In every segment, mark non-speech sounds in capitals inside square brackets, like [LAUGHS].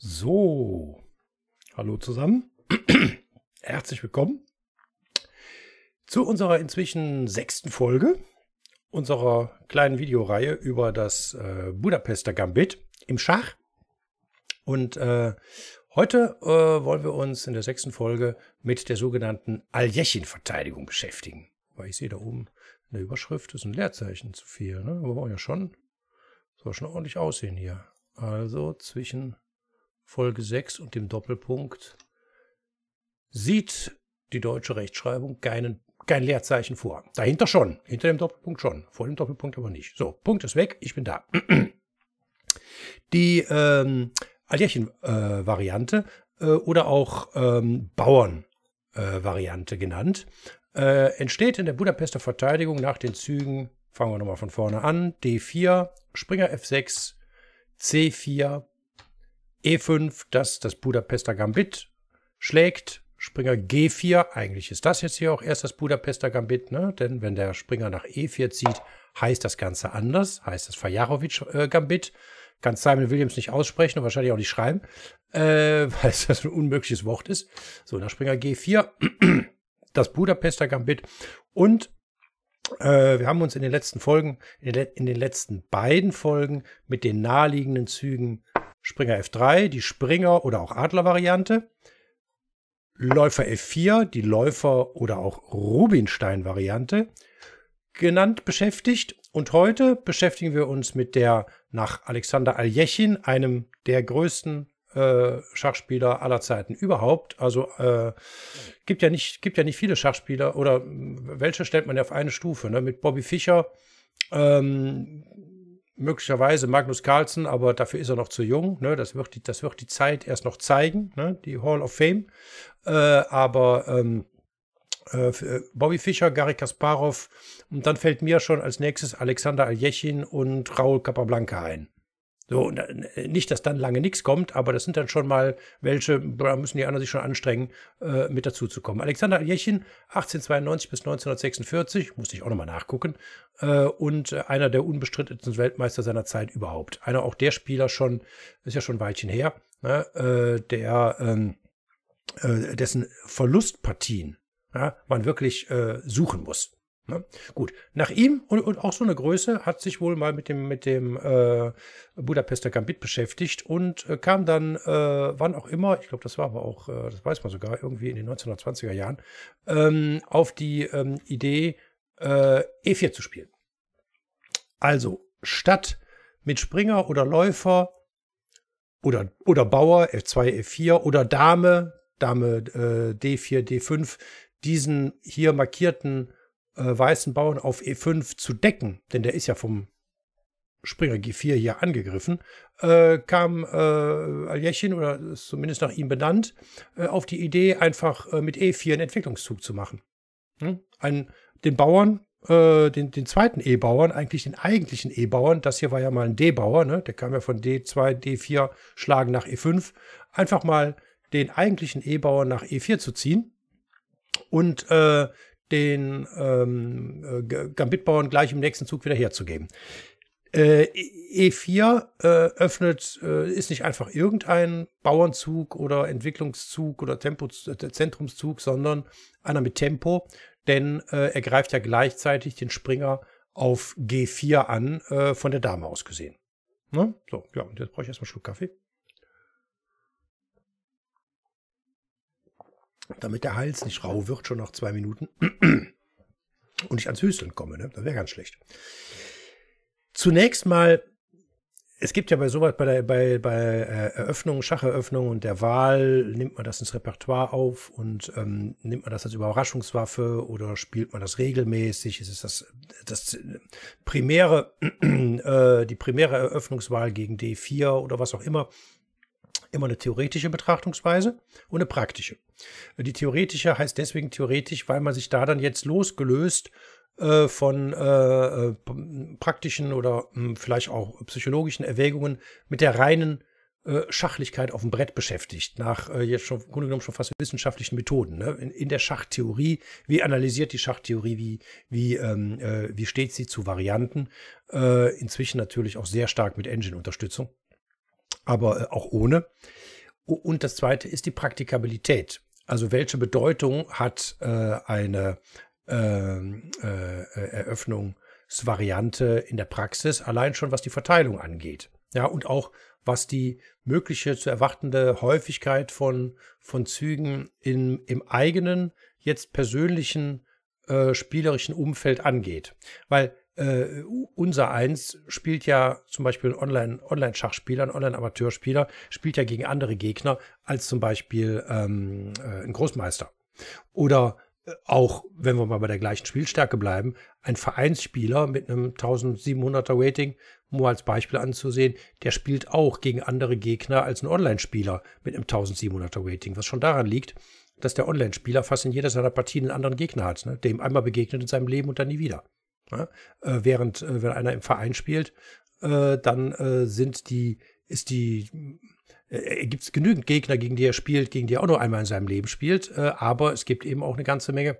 So, hallo zusammen. [CLEARS THROAT] Herzlich willkommen zu unserer inzwischen sechsten Folge unserer kleinen Videoreihe über das äh, Budapester Gambit im Schach. Und äh, heute äh, wollen wir uns in der sechsten Folge mit der sogenannten Aljechin-Verteidigung beschäftigen. Weil ich sehe da oben in der Überschrift ist ein Leerzeichen zu viel. Ne? Wir wollen ja schon, soll schon ordentlich aussehen hier. Also zwischen Folge 6 und dem Doppelpunkt sieht die deutsche Rechtschreibung keinen, kein Leerzeichen vor. Dahinter schon, hinter dem Doppelpunkt schon, vor dem Doppelpunkt aber nicht. So, Punkt ist weg, ich bin da. [CLEARS THROAT] Die ähm, Aljerchen-Variante äh, äh, oder auch ähm, Bauern-Variante äh, genannt, entsteht in der Budapester Verteidigung nach den Zügen, fangen wir nochmal von vorne an, D4, Springer F6, C4, E5, das das Budapester Gambit schlägt. Springer G4, eigentlich ist das jetzt hier auch erst das Budapester Gambit, ne? denn wenn der Springer nach E4 zieht, heißt das Ganze anders, heißt das Fajarovic äh, gambit Kann Simon Williams nicht aussprechen und wahrscheinlich auch nicht schreiben, äh, [LAUGHS] weil es das ein unmögliches Wort ist. So, nach Springer G4, [CLEARS THROAT] das Budapester Gambit. Und äh, wir haben uns in den letzten Folgen, in den letzten beiden Folgen mit den naheliegenden Zügen Springer F3, die Springer- oder auch Adler-Variante. Läufer F4, die Läufer- oder auch Rubinstein-Variante genannt beschäftigt. Und heute beschäftigen wir uns mit der nach Alexander Aljechin, einem der größten äh, Schachspieler aller Zeiten überhaupt. Also äh, gibt, ja nicht, gibt ja nicht viele Schachspieler oder welche stellt man ja auf eine Stufe? Ne? Mit Bobby Fischer, ähm, möglicherweise Magnus Carlsen, aber dafür ist er noch zu jung. Ne? Das, wird die, das wird die Zeit erst noch zeigen, ne? die Hall of Fame. Äh, aber ähm, äh, äh Bobby Fischer, Gary Kasparov und dann fällt mir schon als nächstes Alexander Aljechin und Raul Capablanca ein. So, äh, nicht, dass dann lange nichts kommt, aber das sind dann schon mal welche, da müssen die anderen sich schon anstrengen, äh, mit dazuzukommen. Alexander Aljechin, 1892 bis 1946, musste ich auch nochmal nachgucken, äh, und äh, einer der unbestrittensten Weltmeister seiner Zeit überhaupt. Einer auch der Spieler schon, ist ja schon ein Weilchen her, ne, äh, der, ähm, äh, dessen Verlustpartien ja, man wirklich suchen muss. Ne? Gut, nach ihm und, und, auch so eine Größe hat sich wohl mal mit dem, mit dem äh, Budapester Gambit beschäftigt und äh, kam dann, äh, wann auch immer, ich glaube, das war aber auch, äh, das weiß man sogar, irgendwie in den 1920er Jahren, ähm, auf die ähm, Idee, äh, E4 zu spielen. Also, statt mit Springer oder Läufer oder, oder Bauer, F2, F4 oder Dame, Dame äh, D4, D5, diesen hier markierten äh, weißen Bauern auf E5 zu decken, denn der ist ja vom Springer G4 hier angegriffen, äh, kam äh, Aljechin oder zumindest nach ihm benannt, äh, auf die Idee, einfach äh, mit E4 einen Entwicklungszug zu machen. Hm? Ein, den Bauern, äh, den, den zweiten E-Bauern, eigentlich den eigentlichen E-Bauern, das hier war ja mal ein D-Bauer, ne? der kam ja von D2, D4 schlagen nach E5, einfach mal den eigentlichen E-Bauern nach E4 zu ziehen und äh, den ähm, äh, Gambitbauern gleich im nächsten Zug wieder herzugeben. Äh, E4 e äh, öffnet, äh, ist nicht einfach irgendein Bauernzug oder Entwicklungszug oder Tempo, äh, Zentrumszug, sondern einer mit Tempo, denn äh, er greift ja gleichzeitig den Springer auf G4 an, von der Dame aus gesehen. Ne? So, ja, und jetzt brauche ich erstmal einen Schluck Kaffee. damit der Hals nicht rau wird, schon nach zwei Minuten und ich ans Hüsteln komme. Ne? Das wäre ganz schlecht. Zunächst mal, es gibt ja bei sowas, bei, der, bei, bei äh, Eröffnungen, Schacheröffnungen und der Wahl, nimmt man das ins Repertoire auf und ähm, nimmt man das als Überraschungswaffe oder spielt man das regelmäßig? Ist es das, das äh, primäre, äh, die primäre Eröffnungswahl gegen D4 oder was auch immer? immer eine theoretische Betrachtungsweise und eine praktische. Äh, die theoretische heißt deswegen theoretisch, weil man sich da dann jetzt losgelöst äh, von äh, äh praktischen oder mh, hm, vielleicht auch psychologischen Erwägungen mit der reinen äh, Schachlichkeit auf dem Brett beschäftigt, nach äh, jetzt schon, im Grunde genommen schon fast wissenschaftlichen Methoden. Ne? In, in, der Schachtheorie, wie analysiert die Schachtheorie, wie, wie, ähm, äh, wie steht sie zu Varianten? Äh, inzwischen natürlich auch sehr stark mit Engine-Unterstützung aber äh, auch ohne. Und das Zweite ist die Praktikabilität. Also welche Bedeutung hat äh, eine äh, äh, Eröffnungsvariante in der Praxis, allein schon was die Verteilung angeht. Ja, und auch was die mögliche zu erwartende Häufigkeit von, von Zügen in, im eigenen, jetzt persönlichen, äh, spielerischen Umfeld angeht. Weil äh, unser Eins spielt ja zum Beispiel ein Online, Online-Schachspieler, ein Online-Amateurspieler, spielt ja gegen andere Gegner als zum Beispiel ähm, äh, ein Großmeister. Oder äh, auch, wenn wir mal bei der gleichen Spielstärke bleiben, ein Vereinsspieler mit einem 1700er Rating, um als Beispiel anzusehen, der spielt auch gegen andere Gegner als ein Online-Spieler mit einem 1700er Rating, was schon daran liegt, dass der Online-Spieler fast in jeder seiner Partien einen anderen Gegner hat, ne? dem einmal begegnet in seinem Leben und dann nie wieder. Ja? Ne? Äh, während äh, wenn einer im Verein spielt, äh, dann äh, sind die, ist die, äh, äh, gibt es genügend Gegner, gegen die er spielt, gegen die er auch nur einmal in seinem Leben spielt, aber es gibt eben auch eine ganze Menge,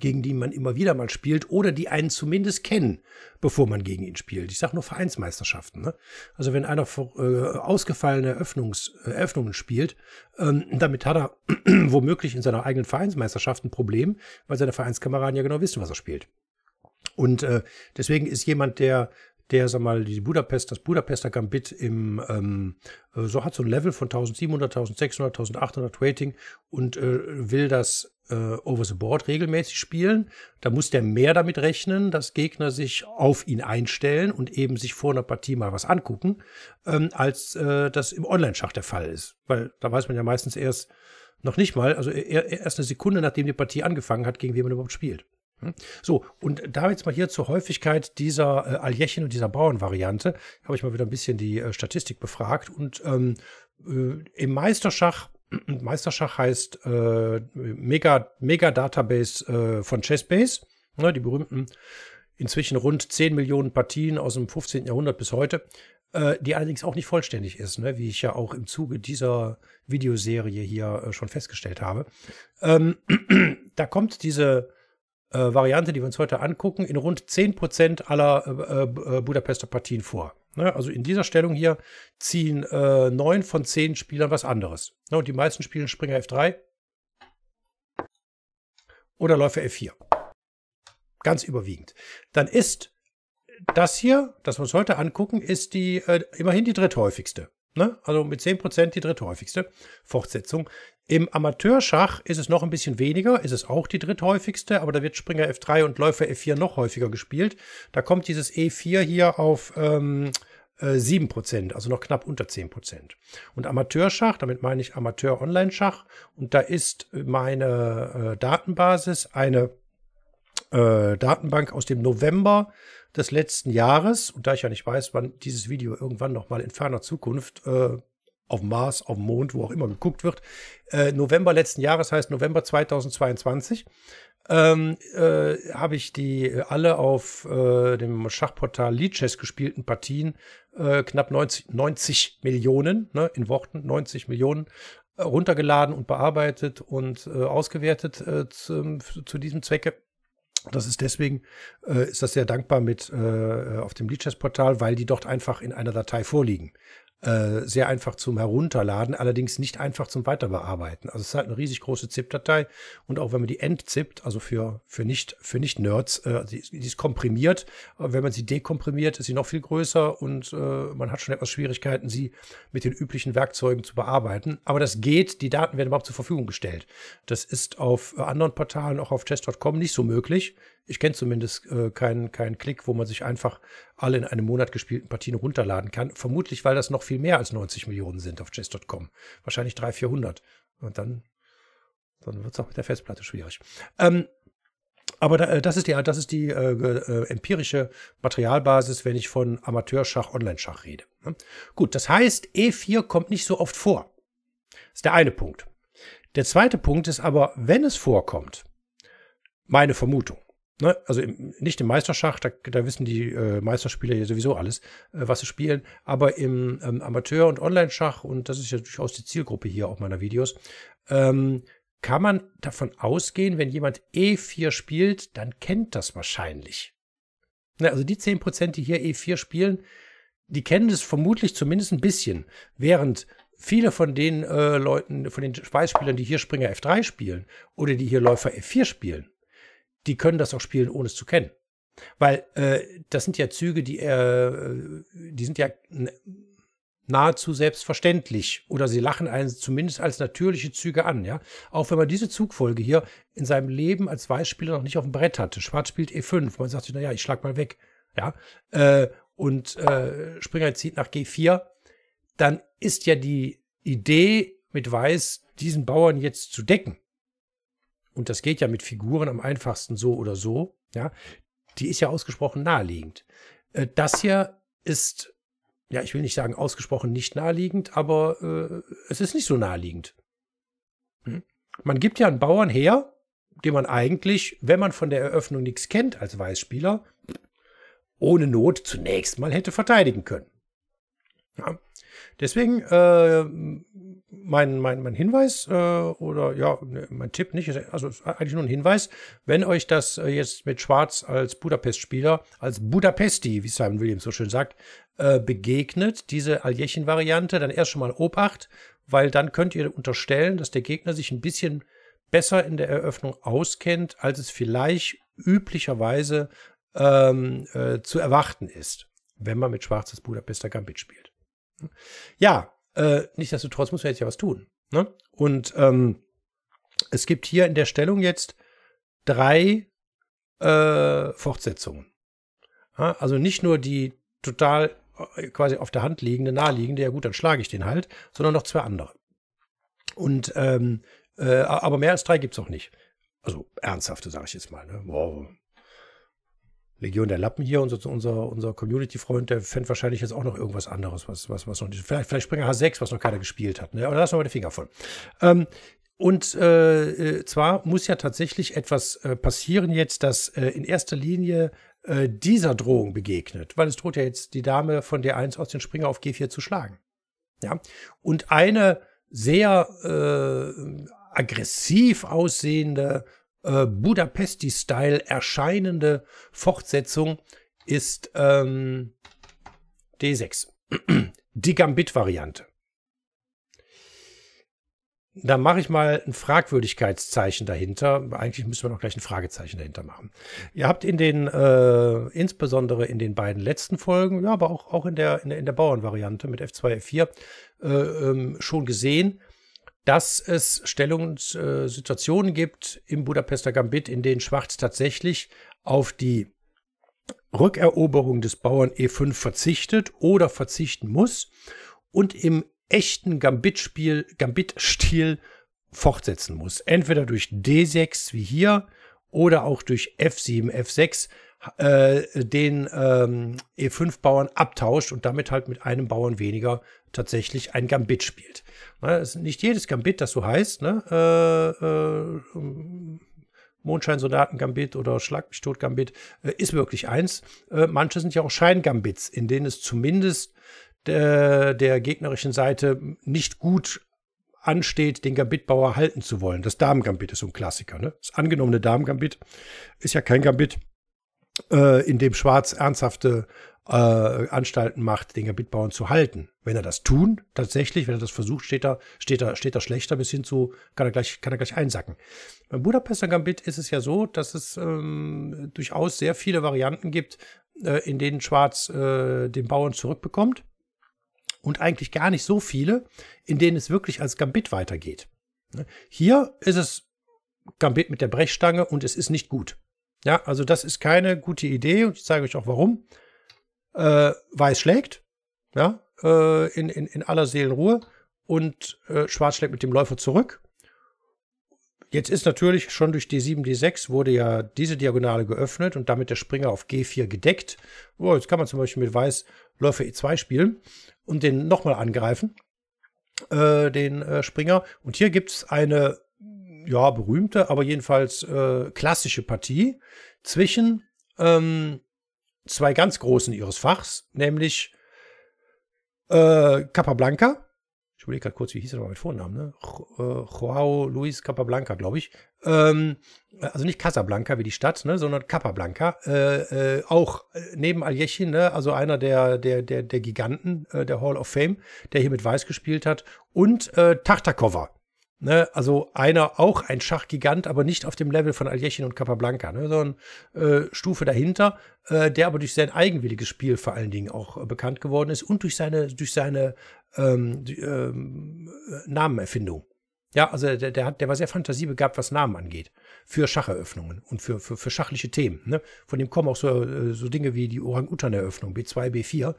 gegen die man immer wieder mal spielt oder die einen zumindest kennen, bevor man gegen ihn spielt. Ich sage nur Vereinsmeisterschaften. Ne? Also wenn einer vor, äh, ausgefallene Eröffnungs, Eröffnungen spielt, ähm, damit hat er [CLEARS THROAT] womöglich in seiner eigenen Vereinsmeisterschaft ein Problem, weil seine Vereinskameraden ja genau wissen, was er spielt. Und äh, deswegen ist jemand, der der, sag mal, die Budapest, das Budapester Gambit im, ähm, äh, so hat so ein Level von 1700, 1600, 1800 Rating und äh, will das äh, over the board regelmäßig spielen. Da muss der mehr damit rechnen, dass Gegner sich auf ihn einstellen und eben sich vor einer Partie mal was angucken, ähm, als äh, das im Online-Schach der Fall ist. Weil da weiß man ja meistens erst noch nicht mal, also erst eine Sekunde, nachdem die Partie angefangen hat, gegen wen man überhaupt spielt. Hm? So, und da jetzt mal hier zur Häufigkeit dieser äh, Aljechen und dieser Bauernvariante, habe ich mal wieder ein bisschen die äh, Statistik befragt. Und ähm, äh, im Meisterschach, [CLEARS THROAT] Meisterschach heißt äh, Mega, Mega Database äh, von Chessbase, ne, die berühmten inzwischen rund 10 Millionen Partien aus dem 15. Jahrhundert bis heute, äh, die allerdings auch nicht vollständig ist, ne, wie ich ja auch im Zuge dieser Videoserie hier äh, schon festgestellt habe. Ähm, [CLEARS THROAT] da kommt diese äh, Variante, die wir uns heute angucken, in rund 10% aller äh, äh, äh, Budapester Partien vor. Ne? Also in dieser Stellung hier ziehen äh, neun von zehn Spielern was anderes. Ne? Und die meisten spielen Springer F3 oder Läufer F4. Ganz überwiegend. Dann ist das hier, das wir uns heute angucken, ist die immerhin die dritthäufigste. Ne? Also mit 10% die dritthäufigste Fortsetzung. Im Amateurschach ist es noch ein bisschen weniger, ist es auch die dritthäufigste, aber da wird Springer F3 und Läufer F4 noch häufiger gespielt. Da kommt dieses E4 hier auf ähm, äh, 7%, also noch knapp unter 10%. Und Amateurschach, damit meine ich Amateur-Online-Schach, und da ist meine äh, Datenbasis eine äh, Datenbank aus dem November des letzten Jahres. Und da ich ja nicht weiß, wann dieses Video irgendwann nochmal in ferner Zukunft äh, auf Mars, auf dem Mond, wo auch immer geguckt wird, äh, November letzten Jahres heißt November 2022. Ähm, äh, habe ich die alle auf äh, dem Schachportal Leadchess gespielten Partien äh, knapp 90, 90 Millionen, ne, in Worten 90 Millionen äh, runtergeladen und bearbeitet und äh, ausgewertet äh, zu, zu diesem Zwecke. Das ist deswegen, äh, ist das sehr dankbar mit äh, auf dem Leadchess-Portal, weil die dort einfach in einer Datei vorliegen äh, sehr einfach zum Herunterladen, allerdings nicht einfach zum Weiterbearbeiten. Also es ist halt eine riesig große ZIP-Datei und auch wenn man die entzippt, also für, für nicht, für nicht Nerds, äh, die, die ist komprimiert. wenn man sie dekomprimiert, ist sie noch viel größer und äh, man hat schon etwas Schwierigkeiten, sie mit den üblichen Werkzeugen zu bearbeiten. Aber das geht, die Daten werden überhaupt zur Verfügung gestellt. Das ist auf anderen Portalen, auch auf chess.com nicht so möglich. Ich kenne zumindest äh, keinen keinen Klick, wo man sich einfach alle in einem Monat gespielten Partien runterladen kann. Vermutlich, weil das noch viel mehr als 90 Millionen sind auf chess.com. Wahrscheinlich 300, 400. Und dann, dann wird es auch mit der Festplatte schwierig. Ähm, aber da, äh, das ist die, das ist die äh, äh, empirische Materialbasis, wenn ich von Amateurschach, Online-Schach rede. Ne? Gut, das heißt, E4 kommt nicht so oft vor. Das ist der eine Punkt. Der zweite Punkt ist aber, wenn es vorkommt, meine Vermutung, Ne, also im, nicht im Meisterschach, da, da wissen die äh, Meisterspieler ja sowieso alles, äh, was sie spielen, aber im ähm, Amateur- und Online-Schach, und das ist ja durchaus die Zielgruppe hier auch meiner Videos, ähm, kann man davon ausgehen, wenn jemand E4 spielt, dann kennt das wahrscheinlich. Ne, also die 10%, die hier E4 spielen, die kennen das vermutlich zumindest ein bisschen, während viele von den äh, Leuten, von den Weißspielern, die hier Springer F3 spielen oder die hier Läufer F4 spielen, die können das auch spielen, ohne es zu kennen. Weil äh, das sind ja Züge, die, äh, die sind ja nahezu selbstverständlich oder sie lachen einen zumindest als natürliche Züge an. Ja? Auch wenn man diese Zugfolge hier in seinem Leben als Weißspieler noch nicht auf dem Brett hatte. Schwarz spielt E5, man sagt sich, naja, ich schlag mal weg. Ja? Äh, und äh, Springer zieht nach G4. Dann ist ja die Idee mit Weiß, diesen Bauern jetzt zu decken und das geht ja mit Figuren am einfachsten so oder so, ja, die ist ja ausgesprochen naheliegend. Äh, das hier ist, ja, ich will nicht sagen ausgesprochen nicht naheliegend, aber äh, es ist nicht so naheliegend. Hm? Man gibt ja einen Bauern her, den man eigentlich, wenn man von der Eröffnung nichts kennt als Weißspieler, ohne Not zunächst mal hätte verteidigen können. Ja. Deswegen äh, mein, mein, mein Hinweis äh, oder ja, ne, mein Tipp nicht, also eigentlich nur ein Hinweis, wenn euch das äh, jetzt mit Schwarz als Budapest-Spieler, als Budapesti, wie Simon Williams so schön sagt, äh, begegnet, diese Aljechin-Variante, dann erst schon mal Obacht, weil dann könnt ihr unterstellen, dass der Gegner sich ein bisschen besser in der Eröffnung auskennt, als es vielleicht üblicherweise ähm, äh, zu erwarten ist, wenn man mit Schwarz als Budapester Gambit spielt. Ja, äh, nichtsdestotrotz muss man jetzt ja was tun. Ne? Und ähm, es gibt hier in der Stellung jetzt drei äh, Fortsetzungen. Ja, also nicht nur die total äh, quasi auf der Hand liegende, naheliegende, ja gut, dann schlage ich den halt, sondern noch zwei andere. Und ähm, äh, aber mehr als drei gibt es auch nicht. Also ernsthafte, sage ich jetzt mal. Ne? Wow, Legion der Lappen hier, unser, unser, unser Community-Freund, der fände wahrscheinlich jetzt auch noch irgendwas anderes, was, was, was noch nicht. Vielleicht, vielleicht Springer H6, was noch keiner gespielt hat. Ne? Aber da lassen wir mal den Finger von. Ähm, und äh, äh, zwar muss ja tatsächlich etwas äh, passieren jetzt, dass äh, in erster Linie äh, dieser Drohung begegnet, weil es droht ja jetzt die Dame von D1 aus den Springer auf G4 zu schlagen. Ja. Und eine sehr äh, aggressiv aussehende äh, Budapesti-Style erscheinende Fortsetzung ist ähm, D6. [CLEARS THROAT] Die Gambit-Variante. Da mache ich mal ein Fragwürdigkeitszeichen dahinter. Eigentlich müssen wir noch gleich ein Fragezeichen dahinter machen. Ihr habt in den, äh, insbesondere in den beiden letzten Folgen, ja, aber auch, auch in der, in der, in der Bauernvariante mit F2, F4 äh, ähm, schon gesehen, dass es Stellungssituationen äh, gibt im Budapester Gambit, in denen Schwarz tatsächlich auf die Rückeroberung des Bauern E5 verzichtet oder verzichten muss und im echten gambit spiel Gambit stil fortsetzen muss. Entweder durch D6 wie hier oder auch durch F7, F6, äh, den ähm, E5-Bauern abtauscht und damit halt mit einem Bauern weniger tatsächlich ein Gambit spielt. Ne, ist nicht jedes Gambit, das so heißt, ne? Äh, äh, ähm, Mondscheinsoldaten-Gambit oder Schlag mich tot gambit äh, ist wirklich eins. Äh, manche sind ja auch Scheingambits, in denen es zumindest der, der gegnerischen Seite nicht gut ansteht, den Gambit-Bauer halten zu wollen. Das Damen-Gambit ist so ein Klassiker. Ne? Das angenommene Damen-Gambit ist ja kein Gambit, äh, in dem Schwarz ernsthafte äh, Anstalten macht, den Gambitbauern zu halten. Wenn er das tun, tatsächlich, wenn er das versucht, steht er, steht er, steht er schlechter bis hin zu, kann er gleich, kann er gleich einsacken. Beim Budapester Gambit ist es ja so, dass es ähm, durchaus sehr viele Varianten gibt, äh, in denen Schwarz äh, den Bauern zurückbekommt. Und eigentlich gar nicht so viele, in denen es wirklich als Gambit weitergeht. Hier ist es Gambit mit der Brechstange und es ist nicht gut. Ja, also das ist keine gute Idee und ich zeige euch auch warum. Äh, Weiß schlägt, ja, äh, in, in, in aller Seelenruhe und äh, Schwarz schlägt mit dem Läufer zurück. Jetzt ist natürlich schon durch D7, D6 wurde ja diese Diagonale geöffnet und damit der Springer auf G4 gedeckt. Oh, jetzt kann man zum Beispiel mit Weiß Läufer E2 spielen und den nochmal angreifen, äh, den äh, Springer. Und hier gibt es eine ja, berühmte, aber jedenfalls äh, klassische Partie zwischen ähm, zwei ganz großen ihres Fachs, nämlich äh, Capablanca. Ich überlege gerade kurz, wie hieß er nochmal mit Vornamen, ne? Äh, Joao Luis Capablanca, glaube ich. Ähm, also nicht Casablanca wie die Stadt, ne, sondern Capablanca. Äh, äh, auch äh, neben Aljechin, ne, also einer der, der, der, der Giganten äh, der Hall of Fame, der hier mit Weiß gespielt hat. Und äh, Tartakova, Ne, also einer auch ein Schachgigant, aber nicht auf dem Level von Aljechin und Capablanca, ne, sondern äh, Stufe dahinter, äh, der aber durch sein eigenwilliges Spiel vor allen Dingen auch äh, bekannt geworden ist und durch seine, durch seine ähm, die, ähm, Namenerfindung. Ja, also der, der, hat, der war sehr fantasiebegabt, was Namen angeht. Für Schacheröffnungen und für, für, für schachliche Themen. Ne? Von dem kommen auch so, äh, so Dinge wie die Orang-Utan-Eröffnung, B2, B4.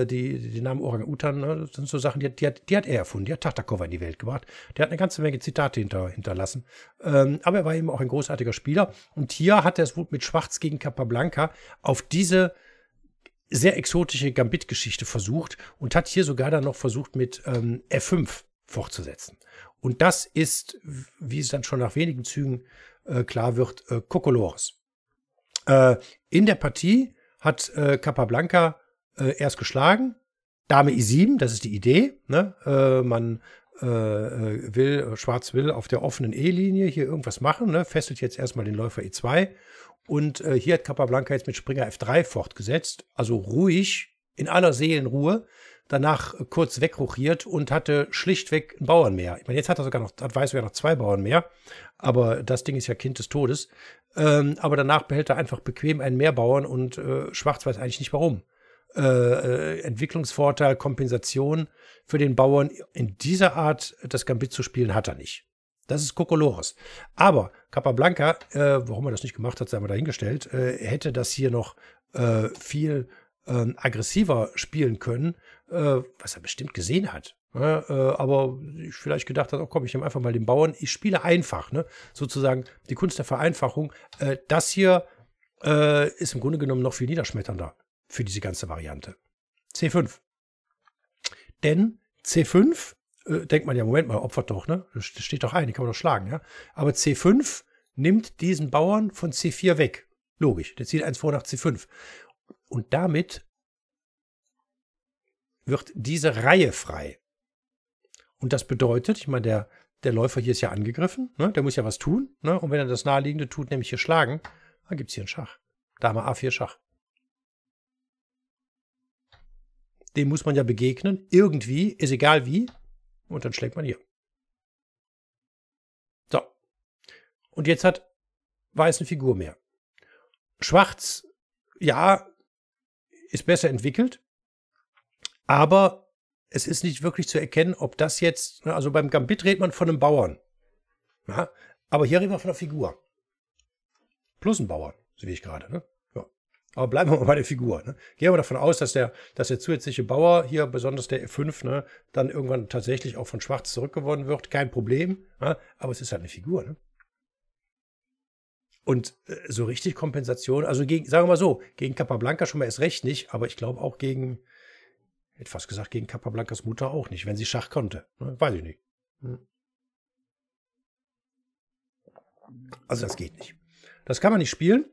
Äh, die, die Namen Orang-Utan, ne? das sind so Sachen, die, die, hat, die hat er erfunden. Die hat Tartakova in die Welt gebracht. Der hat eine ganze Menge Zitate hinter, hinterlassen. Ähm, aber er war eben auch ein großartiger Spieler. Und hier hat er es mit Schwarz gegen Capablanca auf diese sehr exotische Gambit-Geschichte versucht und hat hier sogar dann noch versucht, mit ähm, F5 fortzusetzen. Und das ist, wie es dann schon nach wenigen Zügen äh, klar wird, äh, Kokolores. Äh, in der Partie hat äh, Capablanca äh, erst geschlagen, Dame i7, das ist die Idee. Ne? Äh, man äh, will, Schwarz will auf der offenen E-Linie hier irgendwas machen, ne? fesselt jetzt erstmal den Läufer E2. Und hier hat Capablanca jetzt mit Springer F3 fortgesetzt, also ruhig, in aller Seelenruhe danach kurz wegruchiert und hatte schlichtweg einen Bauern mehr. Ich meine, jetzt hat er sogar noch, hat Weiß sogar noch zwei Bauern mehr, aber das Ding ist ja Kind des Todes. Ähm, aber danach behält er einfach bequem einen Mehrbauern und äh, Schwarz weiß eigentlich nicht warum. Äh, äh, Entwicklungsvorteil, Kompensation für den Bauern in dieser Art das Gambit zu spielen, hat er nicht. Das ist Kokolores. Aber Capablanca, äh, warum er das nicht gemacht hat, sei mal dahingestellt, äh, hätte das hier noch äh, viel ähm, aggressiver spielen können, äh, was er bestimmt gesehen hat. Ne? Äh, aber ich vielleicht gedacht hat, oh komm, ich nehme einfach mal den Bauern, ich spiele einfach, ne? Sozusagen die Kunst der Vereinfachung. Äh, das hier äh, ist im Grunde genommen noch viel niederschmetternder für diese ganze Variante. C5. Denn C5, äh, denkt man ja, Moment mal, opfert doch, ne? Das steht doch ein, die kann man doch schlagen, ja. Aber C5 nimmt diesen Bauern von C4 weg. Logisch, der zieht eins vor nach C5. Und damit wird diese Reihe frei. Und das bedeutet, ich meine, der, der Läufer hier ist ja angegriffen, ne? der muss ja was tun. Ne? Und wenn er das Naheliegende tut, nämlich hier schlagen, dann gibt es hier einen Schach. Dame A4 Schach. Dem muss man ja begegnen, irgendwie, ist egal wie. Und dann schlägt man hier. So. Und jetzt hat Weiß eine Figur mehr. Schwarz, ja, ist besser entwickelt, aber es ist nicht wirklich zu erkennen, ob das jetzt, ne, also beim Gambit redet man von einem Bauern. Ja, aber hier reden wir von einer Figur. Plus ein Bauern, so wie ich gerade. Ne? Ja. Aber bleiben wir mal bei der Figur. Ne? Gehen wir davon aus, dass der, dass der zusätzliche Bauer, hier besonders der E5, ne, dann irgendwann tatsächlich auch von Schwarz zurückgewonnen wird. Kein Problem. Ja? Aber es ist halt eine Figur. Ne? Und äh, so richtig Kompensation, also gegen, sagen wir mal so, gegen Capablanca schon mal erst recht nicht, aber ich glaube auch gegen, Hätte fast gesagt, gegen Capablancas Mutter auch nicht, wenn sie Schach konnte. Ne? Weiß ich nicht. Hm. Also das geht nicht. Das kann man nicht spielen,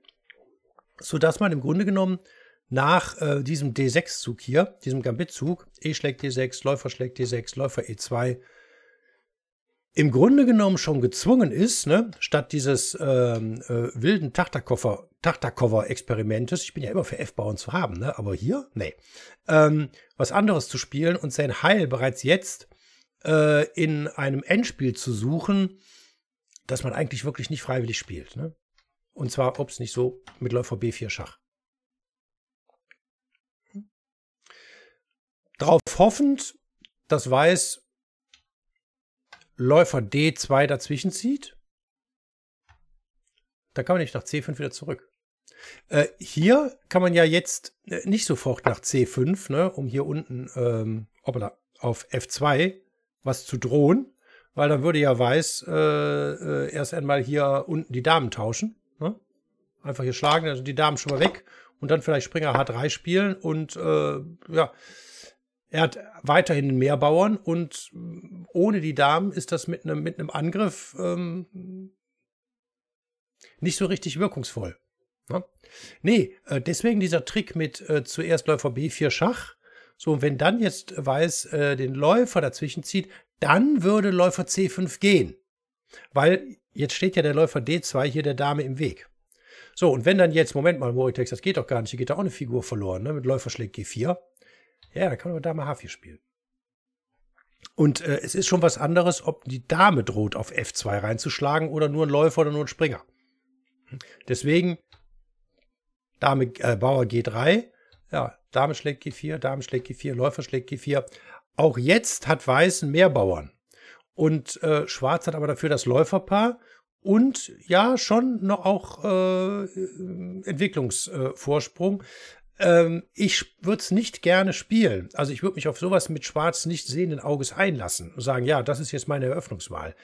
sodass man im Grunde genommen nach äh, diesem D6-Zug hier, diesem Gambit-Zug, E schlägt D6, Läufer schlägt D6, Läufer E2, im Grunde genommen schon gezwungen ist, ne, statt dieses ähm, äh, wilden Tachterkoffer Taktakover-Experimentes. Ich bin ja immer für F-Bauen zu haben, ne? aber hier, nee. Ähm, was anderes zu spielen und sein Heil bereits jetzt äh, in einem Endspiel zu suchen, dass man eigentlich wirklich nicht freiwillig spielt. Ne? Und zwar, ob es nicht so mit Läufer B4 Schach. Darauf hoffend, dass Weiß Läufer D2 dazwischen zieht. Da kann man nicht nach C5 wieder zurück. Äh, hier kann man ja jetzt äh, nicht sofort nach C5, ne, um hier unten ähm, obla, auf F2 was zu drohen, weil dann würde ja Weiß äh, äh, erst einmal hier unten die Damen tauschen. Ne? Einfach hier schlagen, dann sind die Damen schon mal weg und dann vielleicht Springer H3 spielen und äh, ja. Er hat weiterhin mehr Bauern und ohne die Damen ist das mit einem mit Angriff ähm, nicht so richtig wirkungsvoll. Ne? Nee, äh, deswegen dieser Trick mit äh, zuerst Läufer B4 Schach. So, und wenn dann jetzt Weiß äh, den Läufer dazwischen zieht, dann würde Läufer C5 gehen. Weil jetzt steht ja der Läufer D2 hier der Dame im Weg. So, und wenn dann jetzt, Moment mal, Moritex, das geht doch gar nicht, hier geht doch auch eine Figur verloren, ne? Mit Läufer schlägt G4. Ja, dann kann man Dame H4 spielen. Und äh, es ist schon was anderes, ob die Dame droht, auf F2 reinzuschlagen oder nur ein Läufer oder nur ein Springer. Hm. Deswegen Dame, äh, Bauer G3, ja, Dame schlägt G4, Dame schlägt G4, Läufer schlägt G4. Auch jetzt hat Weiß mehr Bauern. Und äh, Schwarz hat aber dafür das Läuferpaar und ja, schon noch auch äh, Entwicklungsvorsprung. Äh, ähm, ich würde es nicht gerne spielen. Also ich würde mich auf sowas mit Schwarz nicht sehenden Auges einlassen und sagen, ja, das ist jetzt meine Eröffnungswahl.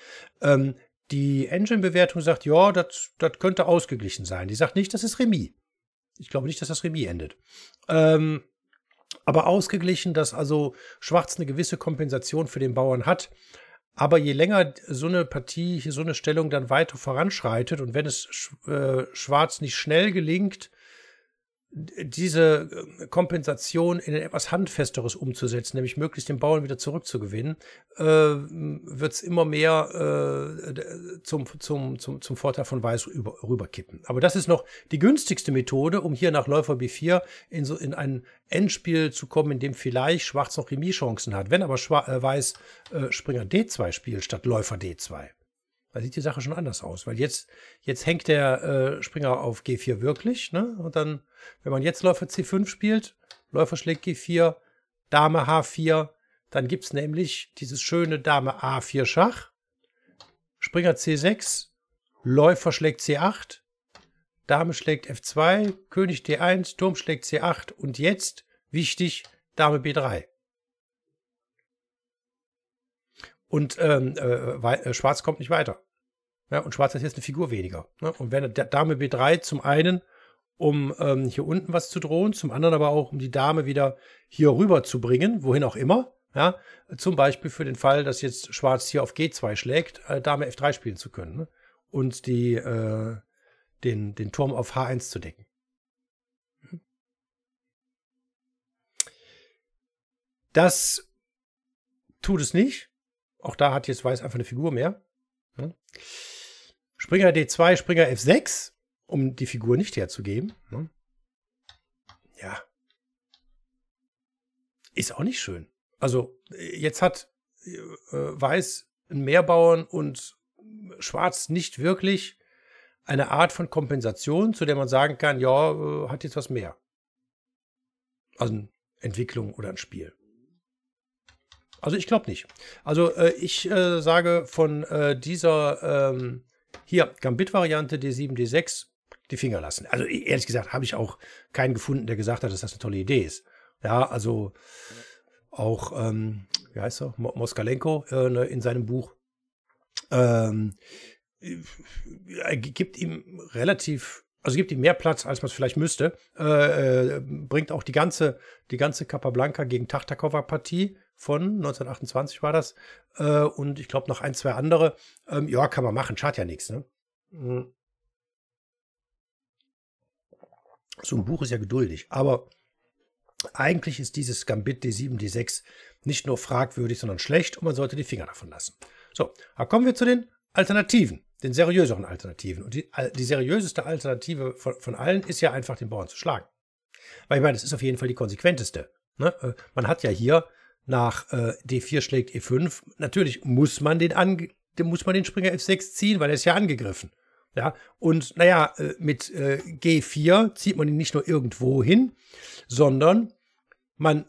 Ähm, die Engine-Bewertung sagt, ja, das könnte ausgeglichen sein. Die sagt nicht, das ist Remis ich glaube nicht, dass das Remis endet. Ähm, aber ausgeglichen, dass also Schwarz eine gewisse Kompensation für den Bauern hat. Aber je länger so eine Partie, so eine Stellung dann weiter voranschreitet und wenn es äh, Schwarz nicht schnell gelingt, diese äh, Kompensation in etwas Handfesteres umzusetzen, nämlich möglichst den Bauern wieder zurückzugewinnen, äh, wird es immer mehr äh, zum, zum, zum, zum Vorteil von Weiß über, rüberkippen. Aber das ist noch die günstigste Methode, um hier nach Läufer B4 in, so, in ein Endspiel zu kommen, in dem vielleicht Schwarz noch Remis-Chancen hat. Wenn aber Schwa äh, Weiß äh, Springer D2 spielt statt Läufer D2, da sieht die Sache schon anders aus. Weil jetzt, jetzt hängt der äh, Springer auf G4 wirklich, ne? Und dann, wenn man jetzt Läufer C5 spielt, Läufer schlägt G4, Dame H4, dann gibt es nämlich dieses schöne Dame A4 Schach, Springer C6, Läufer schlägt C8, Dame schlägt F2, König D1, Turm schlägt C8 und jetzt, wichtig, Dame B3. Und ähm, äh, äh, Schwarz kommt nicht weiter. Ja, und Schwarz ist jetzt eine Figur weniger. Ne? Und wenn der Dame B3 zum einen, um ähm, hier unten was zu drohen, zum anderen aber auch, um die Dame wieder hier rüber zu bringen, wohin auch immer. Ja? Zum Beispiel für den Fall, dass jetzt Schwarz hier auf G2 schlägt, äh, Dame F3 spielen zu können. Ne? Und die, äh, den, den Turm auf H1 zu decken. Das tut es nicht. Auch da hat jetzt Weiß einfach eine Figur mehr. Hm? Springer D2, Springer F6, um die Figur nicht herzugeben. Ne? Ja. Ist auch nicht schön. Also, jetzt hat äh, Weiß ein Mehrbauern und Schwarz nicht wirklich eine Art von Kompensation, zu der man sagen kann, ja, äh, hat jetzt was mehr. Also eine Entwicklung oder ein Spiel. Also ich glaube nicht. Also äh, ich äh, sage von äh, dieser ähm, hier, Gambit-Variante, D7, D6, die Finger lassen. Also e-, ehrlich gesagt habe ich auch keinen gefunden, der gesagt hat, dass das eine tolle Idee ist. Ja, also auch, ähm, wie heißt er, Moskalenko äh, ne, in seinem Buch, ähm, äh, gibt ihm relativ also gibt ihm mehr Platz, als man es vielleicht müsste. Äh, äh, bringt auch die ganze, die ganze Capablanca gegen Tachtakova-Partie von 1928 war das. Äh, und ich glaube noch ein, zwei andere. Ähm, ja, kann man machen, schadet ja nichts. Ne? Mhm. So ein Buch ist ja geduldig, aber eigentlich ist dieses Gambit D7, D6 nicht nur fragwürdig, sondern schlecht und man sollte die Finger davon lassen. So, da kommen wir zu den Alternativen den seriöseren Alternativen. Und die, die seriöseste Alternative von, von, allen ist ja einfach, den Bauern zu schlagen. Weil ich meine, das ist auf jeden Fall die konsequenteste. Ne? Äh, man hat ja hier nach äh, D4 schlägt E5, natürlich muss man den, an, muss man den Springer F6 ziehen, weil er ist ja angegriffen. Ja, und naja, äh, mit äh, G4 zieht man ihn nicht nur irgendwo hin, sondern man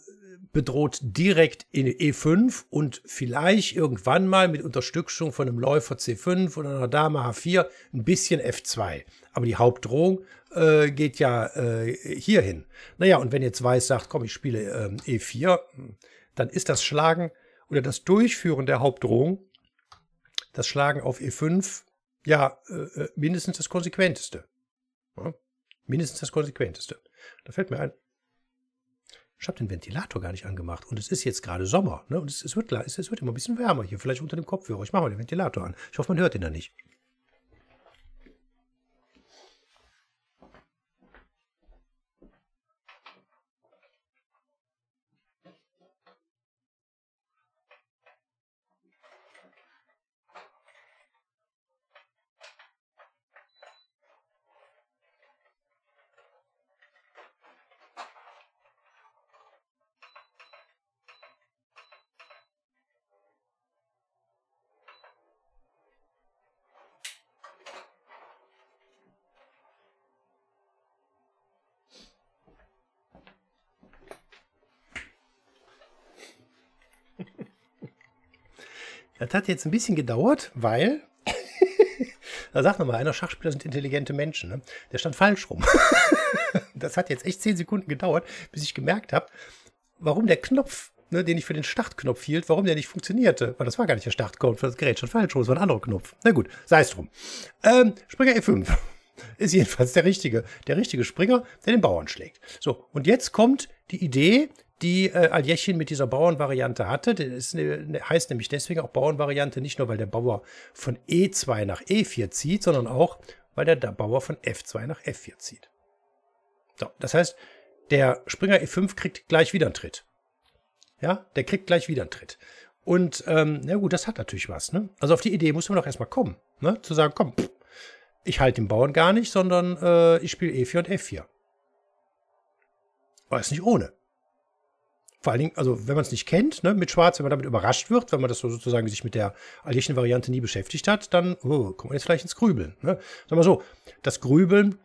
bedroht direkt in E5 und vielleicht irgendwann mal mit Unterstützung von einem Läufer C5 oder einer Dame H4 ein bisschen F2. Aber die Hauptdrohung äh, geht ja äh, hierhin. Naja, und wenn jetzt Weiß sagt, komm, ich spiele ähm, E4, dann ist das Schlagen oder das Durchführen der Hauptdrohung, das Schlagen auf E5, ja, äh, äh, mindestens das Konsequenteste. Ja? Mindestens das Konsequenteste. Da fällt mir ein, ich habe den Ventilator gar nicht angemacht und es ist jetzt gerade Sommer ne? und es, es, wird, es, es wird immer ein bisschen wärmer hier, vielleicht unter dem Kopfhörer. Ich mache mal den Ventilator an. Ich hoffe, man hört den da nicht. Das hat jetzt ein bisschen gedauert, weil [LAUGHS] da sagt nochmal einer, Schachspieler sind intelligente Menschen. Ne? Der stand falsch rum. [LAUGHS] das hat jetzt echt zehn Sekunden gedauert, bis ich gemerkt habe, warum der Knopf, ne, den ich für den Startknopf hielt, warum der nicht funktionierte. Weil das war gar nicht der Startknopf, das Gerät stand falsch rum, das war ein anderer Knopf. Na gut, sei es drum. Ähm, Springer E5. Ist jedenfalls der richtige, der richtige Springer, der den Bauern schlägt. So, und jetzt kommt die Idee, die äh, Aljechin mit dieser Bauernvariante hatte. Das äh, ne, heißt nämlich deswegen auch Bauernvariante, nicht nur weil der Bauer von E2 nach E4 zieht, sondern auch, weil der Bauer von F2 nach F4 zieht. So, das heißt, der Springer E5 kriegt gleich wieder einen Tritt. Ja, der kriegt gleich wieder einen Tritt. Und ähm, na gut, das hat natürlich was. Ne? Also auf die Idee muss man doch erstmal kommen. Ne? Zu sagen, komm, pff, ich halte den Bauern gar nicht, sondern äh, ich spiele E4 und F4. Weiß nicht ohne. Vor allen Dingen, also wenn man es nicht kennt, ne, mit Schwarz, wenn man damit überrascht wird, wenn man das so sozusagen sich mit der allichen Variante nie beschäftigt hat, dann oh, kommt man jetzt vielleicht ins Grübeln. Ne? Sag mal so, das Grübeln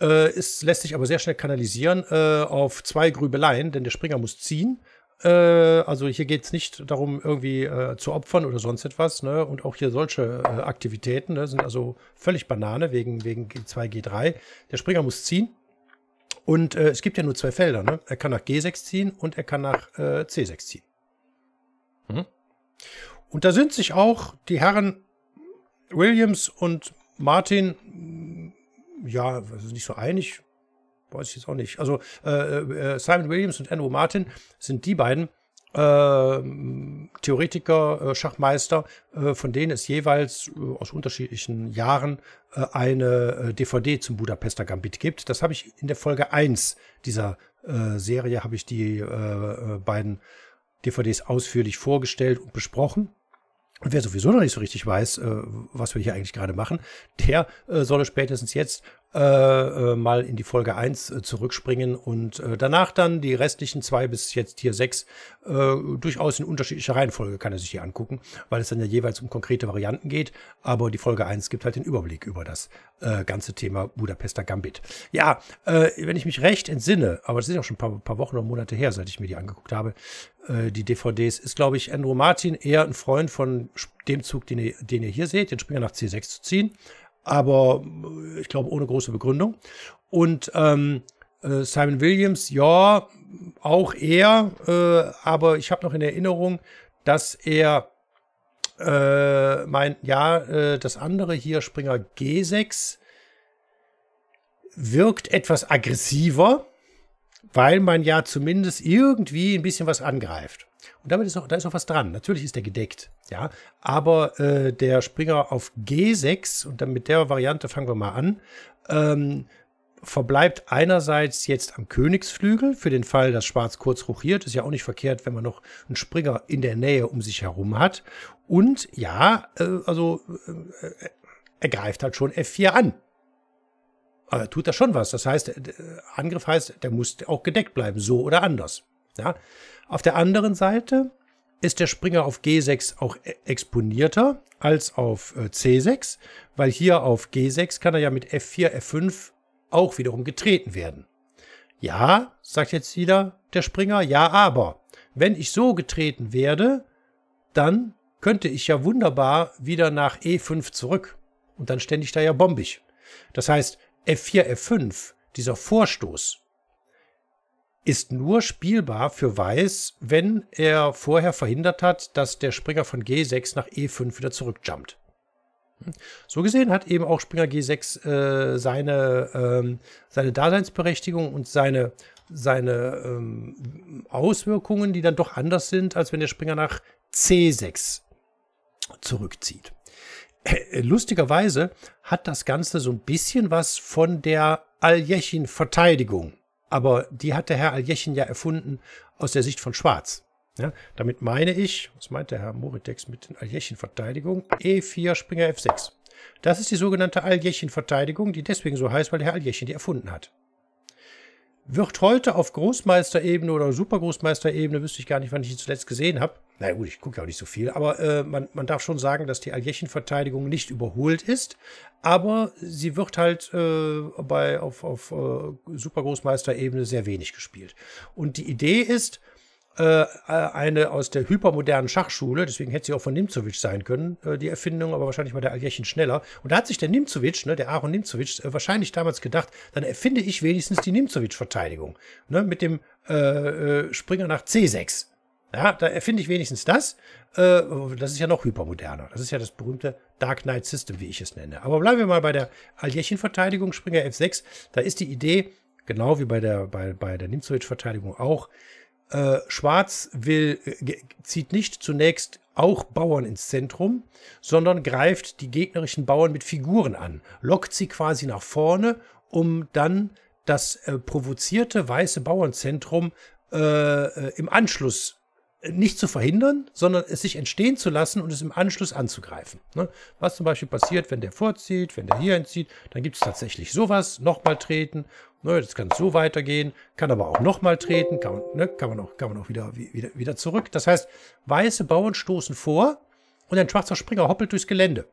äh, ist, lässt sich aber sehr schnell kanalisieren äh, auf zwei Grübeleien, denn der Springer muss ziehen äh, also hier geht es nicht darum, irgendwie äh, zu opfern oder sonst etwas. Ne? Und auch hier solche äh, Aktivitäten ne? sind also völlig Banane wegen, wegen G2, G3. Der Springer muss ziehen. Und äh, es gibt ja nur zwei Felder. Ne? Er kann nach G6 ziehen und er kann nach äh, C6 ziehen. Hm? Und da sind sich auch die Herren Williams und Martin, ja, nicht so einig weiß ich jetzt auch nicht. Also äh, äh, äh, Simon Williams und Andrew Martin sind die beiden äh, Theoretiker, äh, Schachmeister, äh, von denen es jeweils aus unterschiedlichen Jahren eine DVD zum Budapester Gambit gibt. Das habe ich in der Folge 1 dieser Serie, habe ich die beiden DVDs ausführlich vorgestellt und besprochen. Und wer sowieso noch nicht so richtig weiß, äh, was wir hier eigentlich gerade machen, der äh, solle spätestens jetzt äh, äh, mal in die Folge 1 äh, zurückspringen und äh, danach dann die restlichen zwei bis jetzt hier sechs äh, durchaus in unterschiedlicher Reihenfolge kann er sich hier angucken, weil es dann ja jeweils um konkrete Varianten geht. Aber die Folge 1 gibt halt den Überblick über das äh, ganze Thema Budapester Gambit. Ja, äh, wenn ich mich recht entsinne, aber das sind auch schon ein paar, paar Wochen oder Monate her, seit ich mir die angeguckt habe, äh, die DVDs, ist, glaube ich, Andrew Martin eher ein Freund von dem Zug, den ihr, den ihr hier seht, den Springer nach C6 zu ziehen aber äh, ich glaube ohne große Begründung. Und ähm, äh, Simon Williams, ja, auch er, äh, aber ich habe noch in Erinnerung, dass er äh, meint, ja, äh, das andere hier, Springer G6, wirkt etwas aggressiver weil man ja zumindest irgendwie ein bisschen was angreift. Und damit ist auch, da ist auch was dran. Natürlich ist der gedeckt, ja. Aber äh, der Springer auf G6, und dann mit der Variante fangen wir mal an, ähm, verbleibt einerseits jetzt am Königsflügel, für den Fall, dass Schwarz kurz ruchiert. Ist ja auch nicht verkehrt, wenn man noch einen Springer in der Nähe um sich herum hat. Und ja, äh, also äh, äh er greift halt schon F4 an. Aber er tut da schon was. Das heißt, äh, Angriff heißt, der muss auch gedeckt bleiben, so oder anders. Ja? Auf der anderen Seite ist der Springer auf G6 auch e- exponierter als auf äh, C6, weil hier auf G6 kann er ja mit F4, F5 auch wiederum getreten werden. Ja, sagt jetzt wieder der Springer, ja, aber wenn ich so getreten werde, dann könnte ich ja wunderbar wieder nach E5 zurück und dann stände ich da ja bombig. Das heißt, F4, F5, dieser Vorstoß, ist nur spielbar für Weiß, wenn er vorher verhindert hat, dass der Springer von G6 nach E5 wieder zurückjumpt. So gesehen hat eben auch Springer G6 äh, seine, ähm, seine Daseinsberechtigung und seine, seine ähm, Auswirkungen, die dann doch anders sind, als wenn der Springer nach C6 zurückzieht. Äh, lustigerweise hat das Ganze so ein bisschen was von der Aljechin-Verteidigung. Aber die hat der Herr Aljechin ja erfunden aus der Sicht von Schwarz. Ja, damit meine ich, was meint der Herr Moritex mit den Aljechin-Verteidigung? E4, Springer F6. Das ist die sogenannte Aljechin-Verteidigung, die deswegen so heißt, weil der Herr Aljechin die erfunden hat wird heute auf Großmeisterebene oder Supergroßmeisterebene, wüsste ich gar nicht, wann ich ihn zuletzt gesehen habe. Na gut, ich gucke ja auch nicht so viel, aber äh, man, man darf schon sagen, dass die Aljechen-Verteidigung nicht überholt ist, aber sie wird halt äh, bei, auf, auf äh, Supergroßmeisterebene sehr wenig gespielt. Und die Idee ist, äh, eine aus der hypermodernen Schachschule, deswegen hätte sie auch von Nimzowitsch sein können, äh, die Erfindung, aber wahrscheinlich war der Aljechin schneller. Und da hat sich der Nimzowitsch, ne, der Aaron Nimzowitsch, äh, wahrscheinlich damals gedacht, dann erfinde ich wenigstens die Nimzowitsch-Verteidigung ne, mit dem äh, äh Springer nach C6. Ja, da erfinde ich wenigstens das. Äh, das ist ja noch hypermoderner. Das ist ja das berühmte Dark Knight System, wie ich es nenne. Aber bleiben wir mal bei der Aljechin-Verteidigung, Springer F6. Da ist die Idee, genau wie bei der, bei, bei der Nimzowitsch-Verteidigung auch, äh, Schwarz will, äh, zieht nicht zunächst auch Bauern ins Zentrum, sondern greift die gegnerischen Bauern mit Figuren an, lockt sie quasi nach vorne, um dann das äh, provozierte weiße Bauernzentrum äh, äh, im Anschluss nicht zu verhindern, sondern es sich entstehen zu lassen und es im Anschluss anzugreifen. Ne? Was zum Beispiel passiert, wenn der vorzieht, wenn der hier entzieht, dann gibt es tatsächlich sowas, nochmal treten. Ne? Das kann so weitergehen, kann aber auch nochmal treten, kann, ne? kann, man auch, kann man auch wieder, wieder, wieder zurück. Das heißt, weiße Bauern stoßen vor und ein schwarzer Springer hoppelt durchs Gelände.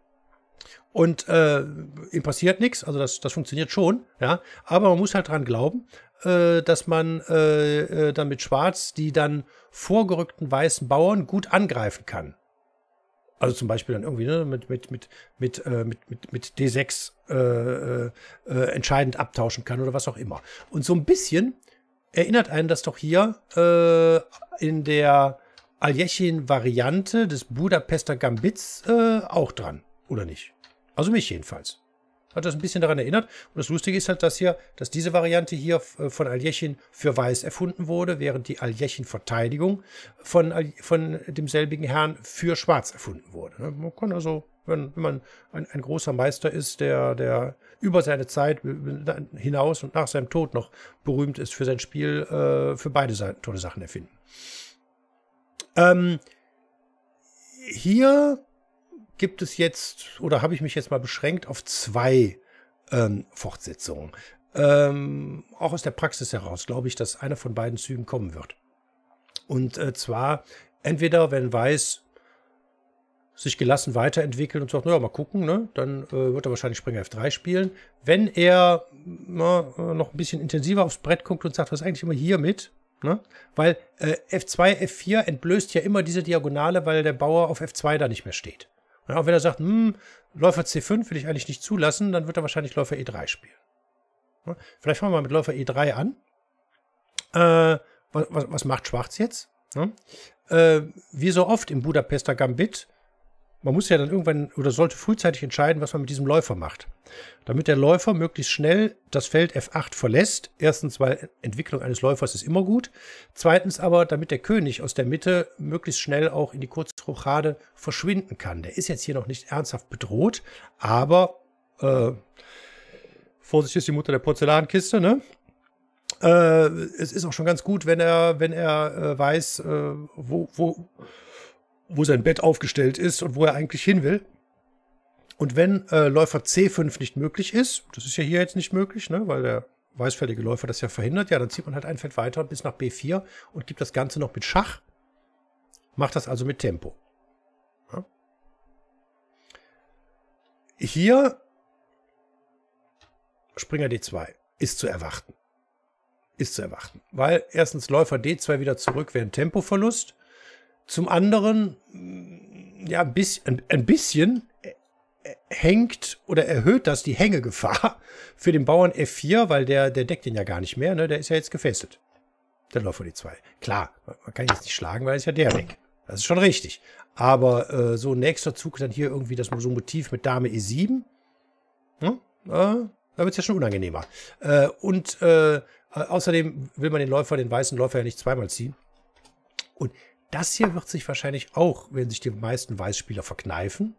Und äh, ihm passiert nichts, also das, das funktioniert schon, ja. Aber man muss halt dran glauben, äh, dass man äh, äh, dann mit Schwarz die dann vorgerückten weißen Bauern gut angreifen kann. Also zum Beispiel dann irgendwie ne, mit, mit, mit, mit, äh, mit, mit, mit D6 äh, äh, äh, entscheidend abtauschen kann oder was auch immer. Und so ein bisschen erinnert einen das doch hier äh, in der Aljechin-Variante des Budapester Gambits auch dran. Oder nicht? Also mich jedenfalls. Hat das ein bisschen daran erinnert. Und das Lustige ist halt, dass hier, dass diese Variante hier äh, von Aljechin für Weiß erfunden wurde, während die Aljechin-Verteidigung von, Al von demselbigen Herrn für Schwarz erfunden wurde. Ne? Man kann also, wenn, wenn man ein, ein, großer Meister ist, der, der über seine Zeit äh, hinaus und nach seinem Tod noch berühmt ist für sein Spiel, äh, für beide Seiten tolle Sachen erfinden. Ähm, hier gibt es jetzt, oder habe ich mich jetzt mal beschränkt auf zwei ähm, Fortsetzungen. Ähm, auch aus der Praxis heraus glaube ich, dass einer von beiden Zügen kommen wird. Und äh, zwar entweder, wenn Weiß sich gelassen weiterentwickelt und sagt, naja, mal gucken, ne? dann äh, wird er wahrscheinlich Springer F3 spielen. Wenn er na, äh, noch ein bisschen intensiver aufs Brett guckt und sagt, was eigentlich immer hier mit, Ne? Weil äh, F2, F4 entblößt ja immer diese Diagonale, weil der Bauer auf F2 da nicht mehr steht. Ja, und wenn er sagt, hm, Läufer C5 will ich eigentlich nicht zulassen, dann wird er wahrscheinlich Läufer E3 spielen. Ja, vielleicht fangen wir mal mit Läufer E3 an. Äh, was, was, macht Schwarz jetzt? Ja, äh, wie so oft im Budapester Gambit man muss ja dann irgendwann oder sollte frühzeitig entscheiden, was man mit diesem Läufer macht. Damit der Läufer möglichst schnell das Feld F8 verlässt. Erstens, weil Entwicklung eines Läufers ist immer gut. Zweitens aber, damit der König aus der Mitte möglichst schnell auch in die kurze Rochade verschwinden kann. Der ist jetzt hier noch nicht ernsthaft bedroht, aber äh, Vorsicht ist die Mutter der Porzellankiste, ne? Äh, es ist auch schon ganz gut, wenn er, wenn er äh, weiß, äh, wo, wo wo sein Bett aufgestellt ist und wo er eigentlich hin will. Und wenn äh, Läufer C5 nicht möglich ist, das ist ja hier jetzt nicht möglich, ne, weil der weißfällige Läufer das ja verhindert, ja, dann zieht man halt ein Feld weiter bis nach B4 und gibt das Ganze noch mit Schach. Macht das also mit Tempo. Ja. Hier Springer D2 ist zu erwarten. Ist zu erwarten. Weil erstens Läufer D2 wieder zurück wäre ein Tempoverlust. Zum anderen, ja, ein bisschen, ein bisschen äh, äh, hängt oder erhöht das die Hängegefahr [LAUGHS] für den Bauern F4, weil der, der deckt den ja gar nicht mehr, ne? Der ist ja jetzt gefesselt. Der Läufer D2. Klar, man kann ihn jetzt nicht schlagen, weil ist ja der weg. Das ist schon richtig. Aber äh, so nächster Zug dann hier irgendwie das so Motiv mit Dame E7. Hm? Äh, da wird es ja schon unangenehmer. Äh, und äh, außerdem will man den Läufer, den weißen Läufer ja nicht zweimal ziehen. Und das hier wird sich wahrscheinlich auch, wenn sich die meisten Weißspieler verkneifen.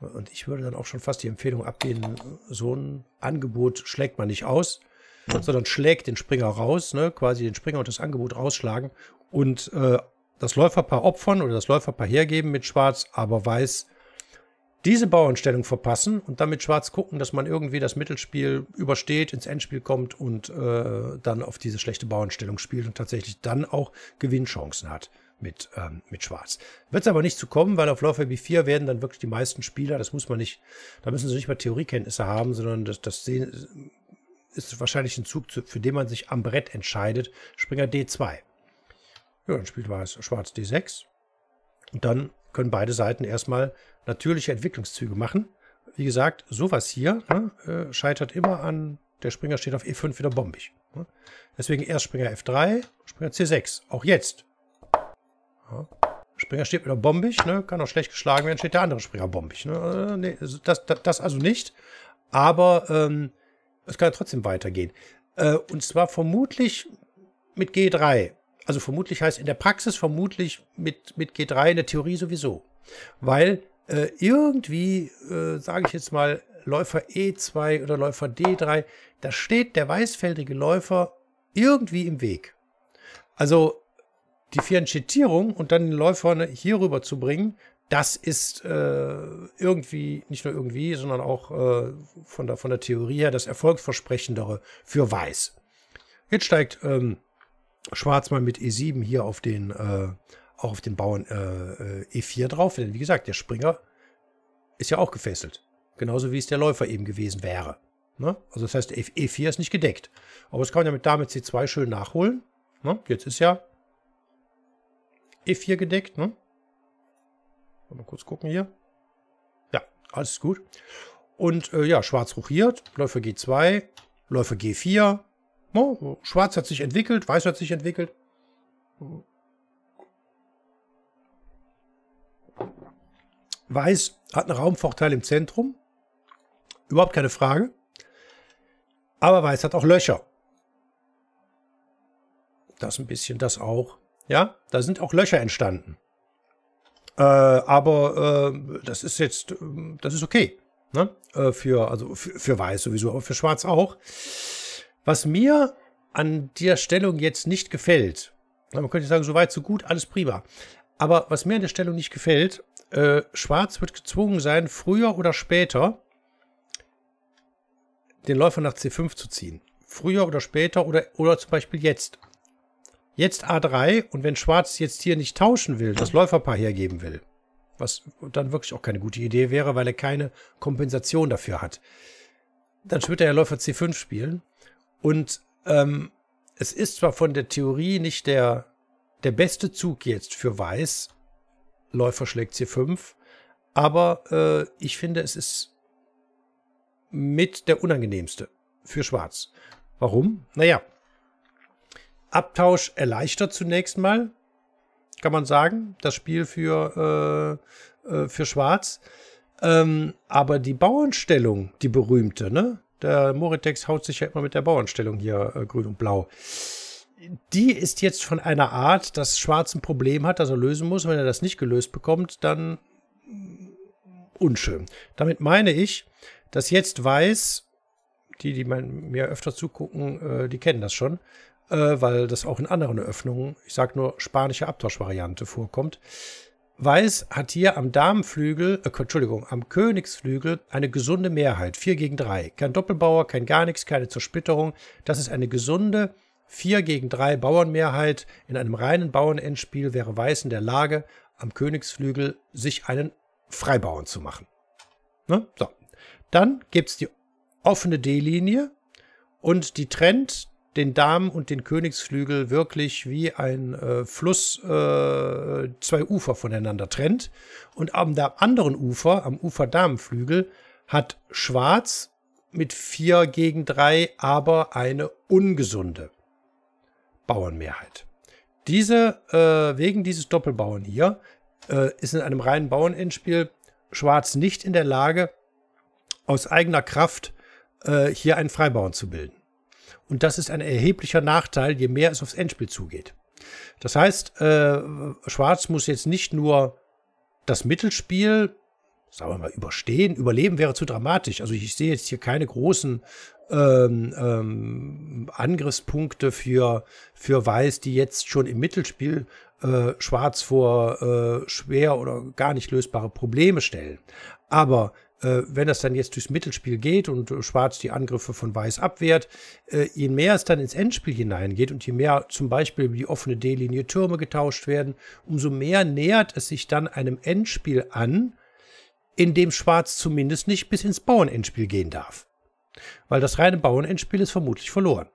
Und ich würde dann auch schon fast die Empfehlung abgeben, so ein Angebot schlägt man nicht aus, sondern schlägt den Springer raus, ne? quasi den Springer und das Angebot rausschlagen und äh, das Läuferpaar opfern oder das Läuferpaar hergeben mit Schwarz, aber Weiß diese Bauernstellung verpassen und damit Schwarz gucken, dass man irgendwie das Mittelspiel übersteht, ins Endspiel kommt und äh, dann auf diese schlechte Bauernstellung spielt und tatsächlich dann auch Gewinnchancen hat mit, ähm, mit Schwarz. Wird es aber nicht zu kommen, weil auf Love Baby 4 werden dann wirklich die meisten Spieler, das muss man nicht, da müssen sie nicht mal Theoriekenntnisse haben, sondern das, das sehen, ist wahrscheinlich ein Zug, für den man sich am Brett entscheidet. Springer D2. Ja, dann spielt weiß, Schwarz D6. Und dann können beide Seiten erstmal natürliche Entwicklungszüge machen. Wie gesagt, sowas hier ne, äh, scheitert immer an, der Springer steht auf E5 wieder bombig. Ne? Deswegen erst Springer F3, Springer C6. Auch jetzt ja. Springer steht wieder bombig, ne? Kann auch schlecht geschlagen werden, steht der andere Springer bombig. Ne? Äh, nee, also das, das, das, also nicht. Aber ähm, es kann ja trotzdem weitergehen. Äh, und zwar vermutlich mit G3. Also vermutlich heißt in der Praxis vermutlich mit, mit G3, in der Theorie sowieso. Weil äh, irgendwie, äh, sage ich jetzt mal, Läufer E2 oder Läufer D3, da steht der weißfeldige Läufer irgendwie im Weg. Also die Fianchettierung und dann den Läufer hier rüber zu bringen, das ist äh, irgendwie, nicht nur irgendwie, sondern auch äh, von, der, von der Theorie her das Erfolgsversprechendere für Weiß. Jetzt steigt ähm, Schwarz mal mit E7 hier auf den, äh, auch auf den Bauern äh, äh, E4 drauf, denn wie gesagt, der Springer ist ja auch gefesselt. Genauso wie es der Läufer eben gewesen wäre. Ne? Also das heißt, E4 ist nicht gedeckt. Aber das kann man ja mit Dame C2 schön nachholen. Ne? Jetzt ist ja E4 gedeckt, ne? Mal kurz gucken hier. Ja, alles gut. Und äh, ja, schwarz ruchiert, Läufer G2, Läufer G4. Oh, schwarz hat sich entwickelt, weiß hat sich entwickelt. Weiß hat einen Raumvorteil im Zentrum. Überhaupt keine Frage. Aber Weiß hat auch Löcher. Das ein bisschen, das auch. Ja, da sind auch Löcher entstanden. Äh, aber äh, das ist jetzt, äh, das ist okay. Ne? Äh, für, also für, für weiß sowieso, aber für schwarz auch. Was mir an der Stellung jetzt nicht gefällt, man könnte sagen, so weit, so gut, alles prima. Aber was mir an der Stellung nicht gefällt, äh, Schwarz wird gezwungen sein, früher oder später den Läufer nach C5 zu ziehen. Früher oder später oder, oder zum Beispiel jetzt jetzt A3 und wenn Schwarz jetzt hier nicht tauschen will, das Läuferpaar hergeben will, was dann wirklich auch keine gute Idee wäre, weil er keine Kompensation dafür hat, dann wird er ja Läufer C5 spielen. Und ähm, es ist zwar von der Theorie nicht der, der beste Zug jetzt für Weiß, Läufer schlägt C5, aber äh, ich finde, es ist mit der unangenehmste für Schwarz. Warum? Naja, Abtausch erleichtert zunächst mal, kann man sagen, das Spiel für, äh, äh für Schwarz. Ähm, aber die Bauernstellung, die berühmte, ne? Der Moritex haut sich ja immer mit der Bauernstellung hier äh, grün und blau. Die ist jetzt von einer Art, dass Schwarz ein Problem hat, das er lösen muss. Wenn er das nicht gelöst bekommt, dann unschön. Damit meine ich, dass jetzt Weiß, die, die mir öfter zugucken, äh, die kennen das schon, äh, weil das auch in anderen Öffnungen, ich sage nur spanische Abtauschvariante vorkommt. Weiß hat hier am Damenflügel, äh, Entschuldigung, am Königsflügel eine gesunde Mehrheit, 4 gegen 3. Kein Doppelbauer, kein gar nichts, keine Zersplitterung. Das ist eine gesunde 4 gegen 3 Bauernmehrheit. In einem reinen Bauernendspiel wäre Weiß in der Lage, am Königsflügel sich einen Freibauern zu machen. Ne? So. Dann gibt es die offene D-Linie und die Trend, den Damen- und den Königsflügel wirklich wie ein äh, Fluss äh, zwei Ufer voneinander trennt. Und am anderen Ufer, am Ufer Damenflügel, hat Schwarz mit 4 gegen 3 aber eine ungesunde Bauernmehrheit. Diese, äh, wegen dieses Doppelbauern hier, äh, ist in einem reinen Bauernendspiel Schwarz nicht in der Lage, aus eigener Kraft äh, hier einen Freibauern zu bilden. Und das ist ein erheblicher Nachteil, je mehr es aufs Endspiel zugeht. Das heißt, äh, Schwarz muss jetzt nicht nur das Mittelspiel, sagen wir mal, überstehen. Überleben wäre zu dramatisch. Also ich sehe jetzt hier keine großen ähm, ähm, Angriffspunkte für, für Weiß, die jetzt schon im Mittelspiel äh, Schwarz vor äh, schwer oder gar nicht lösbare Probleme stellen. Aber äh, wenn das dann jetzt durchs Mittelspiel geht und äh, Schwarz die Angriffe von Weiß abwehrt, äh, je mehr es dann ins Endspiel hineingeht und je mehr zum Beispiel die offene D-Linie Türme getauscht werden, umso mehr nähert es sich dann einem Endspiel an, in dem Schwarz zumindest nicht bis ins Bauernendspiel gehen darf. Weil das reine Bauernendspiel ist vermutlich verloren.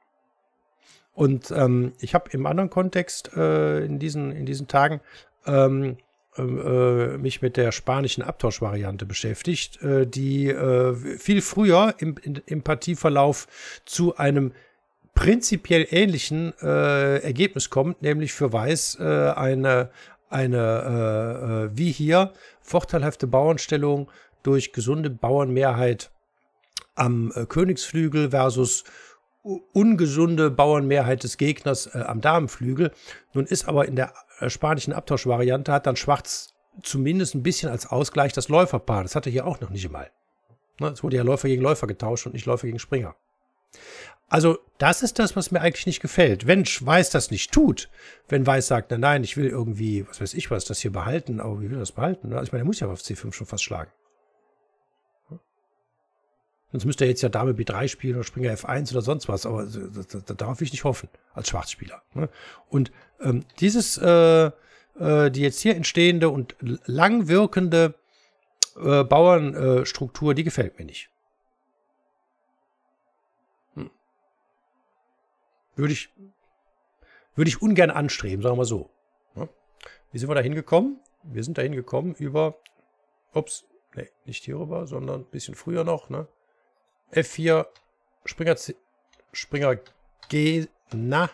Und ähm, ich habe im anderen Kontext äh, in, diesen, in diesen Tagen ähm, ähm, äh, mich mit der spanischen Abtauschvariante beschäftigt, äh, die äh, viel früher im, im Partieverlauf zu einem prinzipiell ähnlichen Ergebnis kommt, nämlich für Weiß eine, eine wie hier vorteilhafte Bauernstellung durch gesunde Bauernmehrheit am Königsflügel versus ungesunde Bauernmehrheit des Gegners äh, am Damenflügel. Nun ist aber in der äh, spanischen Abtauschvariante hat dann Schwarz zumindest ein bisschen als Ausgleich das Läuferpaar. Das hatte hier auch noch nicht mal. Ne, es wurde ja Läufer gegen Läufer getauscht und nicht Läufer gegen Springer. Also das ist das, was mir eigentlich nicht gefällt. Wenn Weiß das nicht tut, wenn Weiß sagt, nein, nein, ich will irgendwie, was weiß ich was, das hier behalten, aber wie will das behalten? Ne? Also ich meine, er muss ja auf C5 schon fast schlagen. Sonst müsste er jetzt ja Dame B3 spielen oder Springer F1 oder sonst was. Aber da darf ich nicht hoffen, als Schwarzspieler. Ne? Und ähm, dieses, äh, äh, die jetzt hier entstehende und lang wirkende äh, Bauernstruktur, äh, die gefällt mir nicht. Hm. Würde ich, würde ich ungern anstreben, sagen wir so. Ne? Wie sind wir da hingekommen? Wir sind da hingekommen über, ups, nee, nicht hierüber, sondern ein bisschen früher noch, ne? F4, Springer, C, Springer G, na,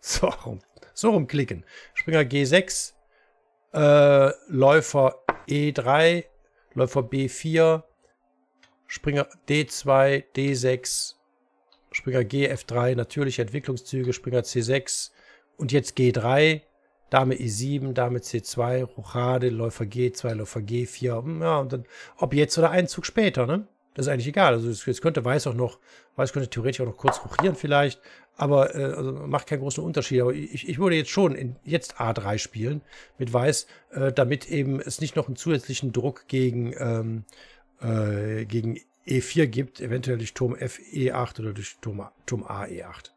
so rum, so rumklicken. Springer G6, äh, Läufer E3, Läufer B4, Springer D2, D6, Springer G, F3, natürliche Entwicklungszüge, Springer C6 und jetzt G3, Dame E7, Dame C2, Rochade, Läufer G2, Läufer G4. Hm, ja, und dann, ob jetzt oder einen Zug später, ne? Das ist eigentlich egal. Also jetzt könnte Weiß auch noch, Weiß könnte theoretisch auch noch kurz rochieren vielleicht, aber äh, also macht keinen großen Unterschied. Aber ich, ich würde jetzt schon in, jetzt A3 spielen mit Weiß, äh, damit eben es nicht noch einen zusätzlichen Druck gegen, ähm, äh, gegen E4 gibt, eventuell durch Turm F E8 oder durch Turm A, Turm A E8.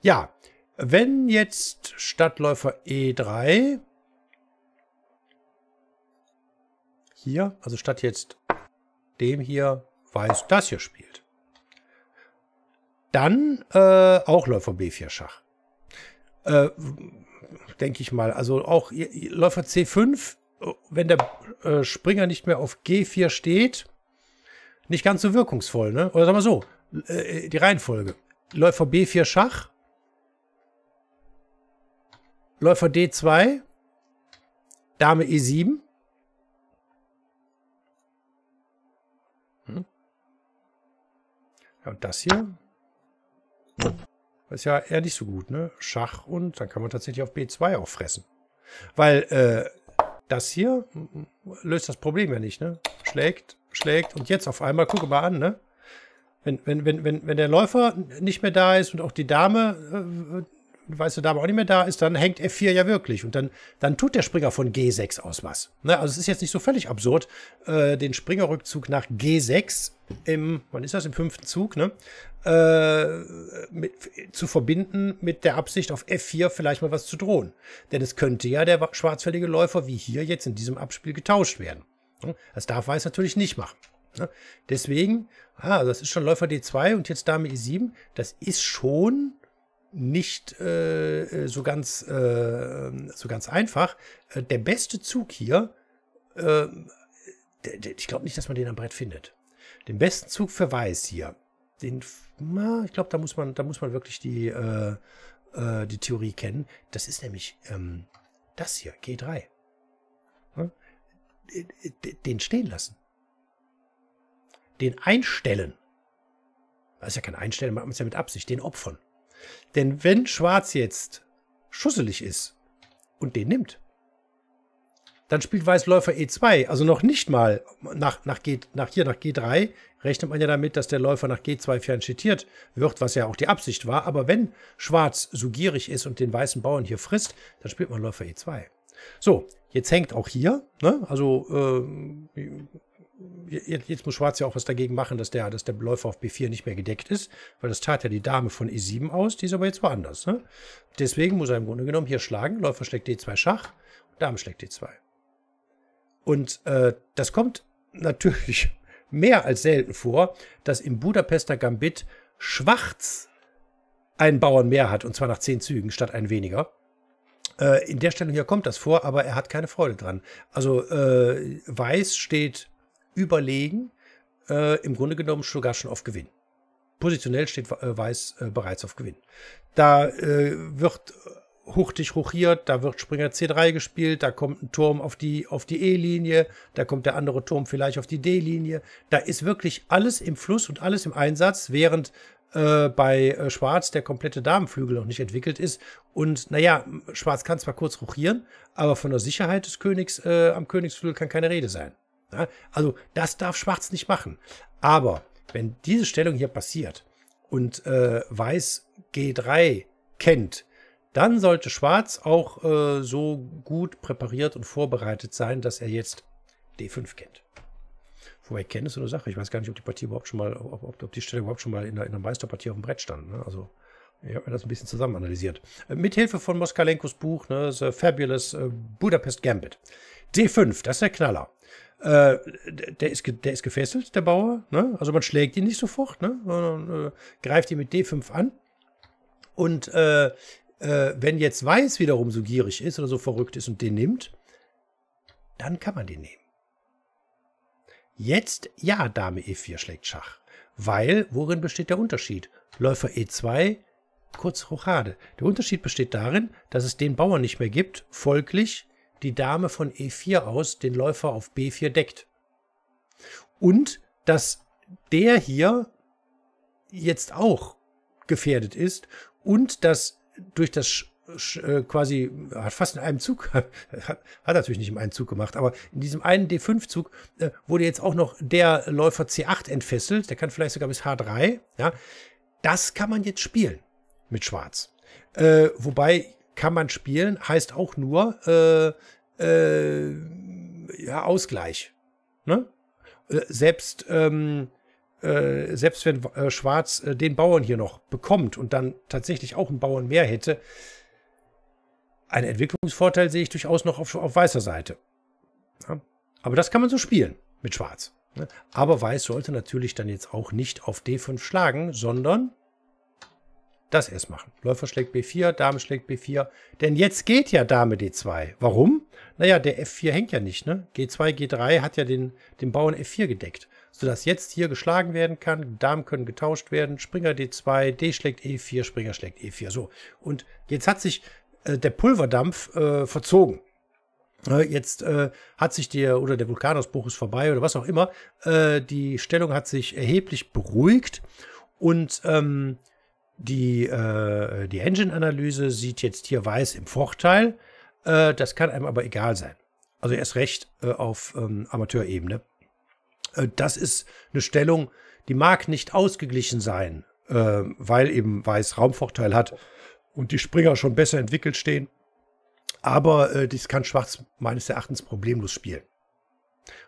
Ja, wenn jetzt Stadtläufer E3 hier, also statt jetzt dem hier Weiß das hier spielt. Dann äh, auch Läufer B4 Schach. Äh, Denke ich mal. Also auch Läufer C5, wenn der äh, Springer nicht mehr auf G4 steht, nicht ganz so wirkungsvoll. Ne? Oder sagen wir so, äh, die Reihenfolge. Läufer B4 Schach. Läufer D2. Dame E7. Ja, und das hier? Ist ja eher nicht so gut, ne? Schach und dann kann man tatsächlich auf B2 auch fressen. Weil äh, das hier löst das Problem ja nicht, ne? Schlägt, schlägt und jetzt auf einmal, guck mal an, ne? Wenn, wenn, wenn, wenn, wenn der Läufer nicht mehr da ist und auch die Dame äh, weiße Dame auch nicht mehr da ist, dann hängt F4 ja wirklich. Und dann, dann tut der Springer von G6 aus was. Ne? Also es ist jetzt nicht so völlig absurd, äh, den Springerrückzug nach G6 im, wann ist das, im fünften Zug, ne? Äh, mit, zu verbinden mit der Absicht, auf F4 vielleicht mal was zu drohen. Denn es könnte ja der schwarzfällige Läufer wie hier jetzt in diesem Abspiel getauscht werden. Hm, das darf Weiß natürlich nicht machen. Ne. Deswegen, ah, das ist schon Läufer D2 und jetzt Dame E7. Das ist schon nicht äh, äh, so, ganz, äh, äh so ganz einfach. Äh, der beste Zug hier, äh, ich glaube nicht, dass man den am Brett findet. Den besten Zug für Weiß hier. Den, na, ich glaube, da muss man, da muss man wirklich die, die Theorie kennen. Das ist nämlich ähm, das hier, G3. Ja? Den stehen lassen. Den einstellen. Das ist ja kein Einstellen, macht man es ja mit Absicht. Den opfern. Denn wenn Schwarz jetzt schusselig ist und den nimmt, dann spielt Weiß Läufer E2, also noch nicht mal nach, nach, G, nach hier, nach G3, rechnet man ja damit, dass der Läufer nach G2 fernschittiert wird, was ja auch die Absicht war. Aber wenn Schwarz so gierig ist und den weißen Bauern hier frisst, dann spielt man Läufer E2. So, jetzt hängt auch hier, ne? also äh, jetzt, jetzt, muss Schwarz ja auch was dagegen machen, dass der, dass der Läufer auf B4 nicht mehr gedeckt ist, weil das tat ja die Dame von E7 aus, die ist aber jetzt woanders. Ne? Deswegen muss er im Grunde genommen hier schlagen, Läufer schlägt D2 Schach, Dame schlägt D2. Und äh, das kommt natürlich [LAUGHS] mehr als selten vor, dass im Budapester Gambit Schwarz einen Bauern mehr hat, und zwar nach zehn Zügen statt einen weniger. Äh, in der Stellung hier kommt das vor, aber er hat keine Freude dran. Also äh, Weiß steht überlegen, äh, im Grunde genommen sogar schon auf Gewinn. Positionell steht äh, Weiß äh, bereits auf Gewinn. Da äh, wird äh, hurtig ruchiert, da wird Springer C3 gespielt, da kommt ein Turm auf die, auf die E-Linie, da kommt der andere Turm vielleicht auf die D-Linie. Da ist wirklich alles im Fluss und alles im Einsatz, während äh, bei äh, Schwarz der komplette Damenflügel noch nicht entwickelt ist. Und naja, Schwarz kann zwar kurz ruchieren, aber von der Sicherheit des Königs äh, am Königsflügel kann keine Rede sein. Ne? Also das darf Schwarz nicht machen. Aber wenn diese Stellung hier passiert und äh, Weiß G3 kennt, dann sollte Schwarz auch äh, so gut präpariert und vorbereitet sein, dass er jetzt D5 kennt. Wobei kennen ist so eine Sache. Ich weiß gar nicht, ob die Partie überhaupt schon mal, ob, ob, ob die Stelle überhaupt schon mal in der, in der Meisterpartie auf dem Brett stand. Ne? Also ich habe mir das ein bisschen zusammen analysiert. Äh, Mithilfe von Moskalenkos Buch, ne, The Fabulous äh, Budapest Gambit. D5, das ist der Knaller. Äh, der, ist der ist gefesselt, der Bauer. Ne? Also man schlägt ihn nicht sofort, ne? sondern äh, greift ihn mit D5 an. Und äh, äh, wenn jetzt Weiß wiederum so gierig ist oder so verrückt ist und den nimmt, dann kann man den nehmen. Jetzt ja, Dame E4 schlägt Schach. Weil, worin besteht der Unterschied? Läufer E2, kurz Rochade. Der Unterschied besteht darin, dass es den Bauern nicht mehr gibt, folglich die Dame von E4 aus den Läufer auf B4 deckt. Und dass der hier jetzt auch gefährdet ist und dass durch das äh, quasi hat fast in einem Zug [LAUGHS] hat, hat natürlich nicht im einem Zug gemacht, aber in diesem einen D5 Zug äh, wurde jetzt auch noch der Läufer C8 entfesselt, der kann vielleicht sogar bis H3, ja? Das kann man jetzt spielen mit Schwarz. Äh, wobei kann man spielen, heißt auch nur äh, äh, ja, Ausgleich. Ne? Äh, selbst, ähm, äh, selbst wenn äh, Schwarz äh, den Bauern hier noch bekommt und dann tatsächlich auch einen Bauern mehr hätte, einen Entwicklungsvorteil sehe ich durchaus noch auf, auf weißer Seite. Ja? Aber das kann man so spielen mit Schwarz. Ne? Aber Weiß sollte natürlich dann jetzt auch nicht auf D5 schlagen, sondern das erst machen. Läufer schlägt B4, Dame schlägt B4. Denn jetzt geht ja Dame D2. Warum? Naja, der F4 hängt ja nicht. Ne? G2, G3 hat ja den, den Bauern F4 gedeckt. Sodass jetzt hier geschlagen werden kann. Damen können getauscht werden. Springer D2, D schlägt E4, Springer schlägt E4. So. Und jetzt hat sich äh, der Pulverdampf äh, verzogen. Ne, äh, jetzt hat sich der, oder der Vulkanausbruch ist vorbei oder was auch immer. Äh, die Stellung hat sich erheblich beruhigt. Und ähm, die, äh, die Engine-Analyse sieht jetzt hier weiß im Vorteil. Äh, das kann einem aber egal sein. Also erst recht äh, auf ähm, Amateurebene. Äh, das ist eine Stellung, die mag nicht ausgeglichen sein, äh, weil eben weiß Raumvorteil hat und die Springer schon besser entwickelt stehen. Aber äh, das kann Schwarz meines Erachtens problemlos spielen.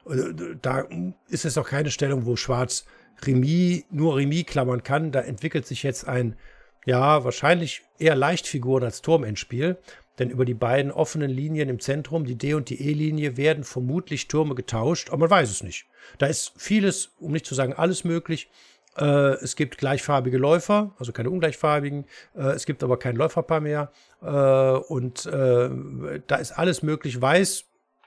Also, da ist es auch keine Stellung, wo Schwarz Remis, nur Remis klammern kann. Da entwickelt sich jetzt ein, ja, wahrscheinlich eher Leichtfigur als Turmendspiel. Denn über die beiden offenen Linien im Zentrum, die D- und die E-Linie, werden vermutlich Türme getauscht, aber man weiß es nicht. Da ist vieles, um nicht zu sagen alles möglich. Äh, es gibt gleichfarbige Läufer, also keine ungleichfarbigen. Äh, es gibt aber kein Läuferpaar mehr. Äh, und äh, da ist alles möglich. Weiß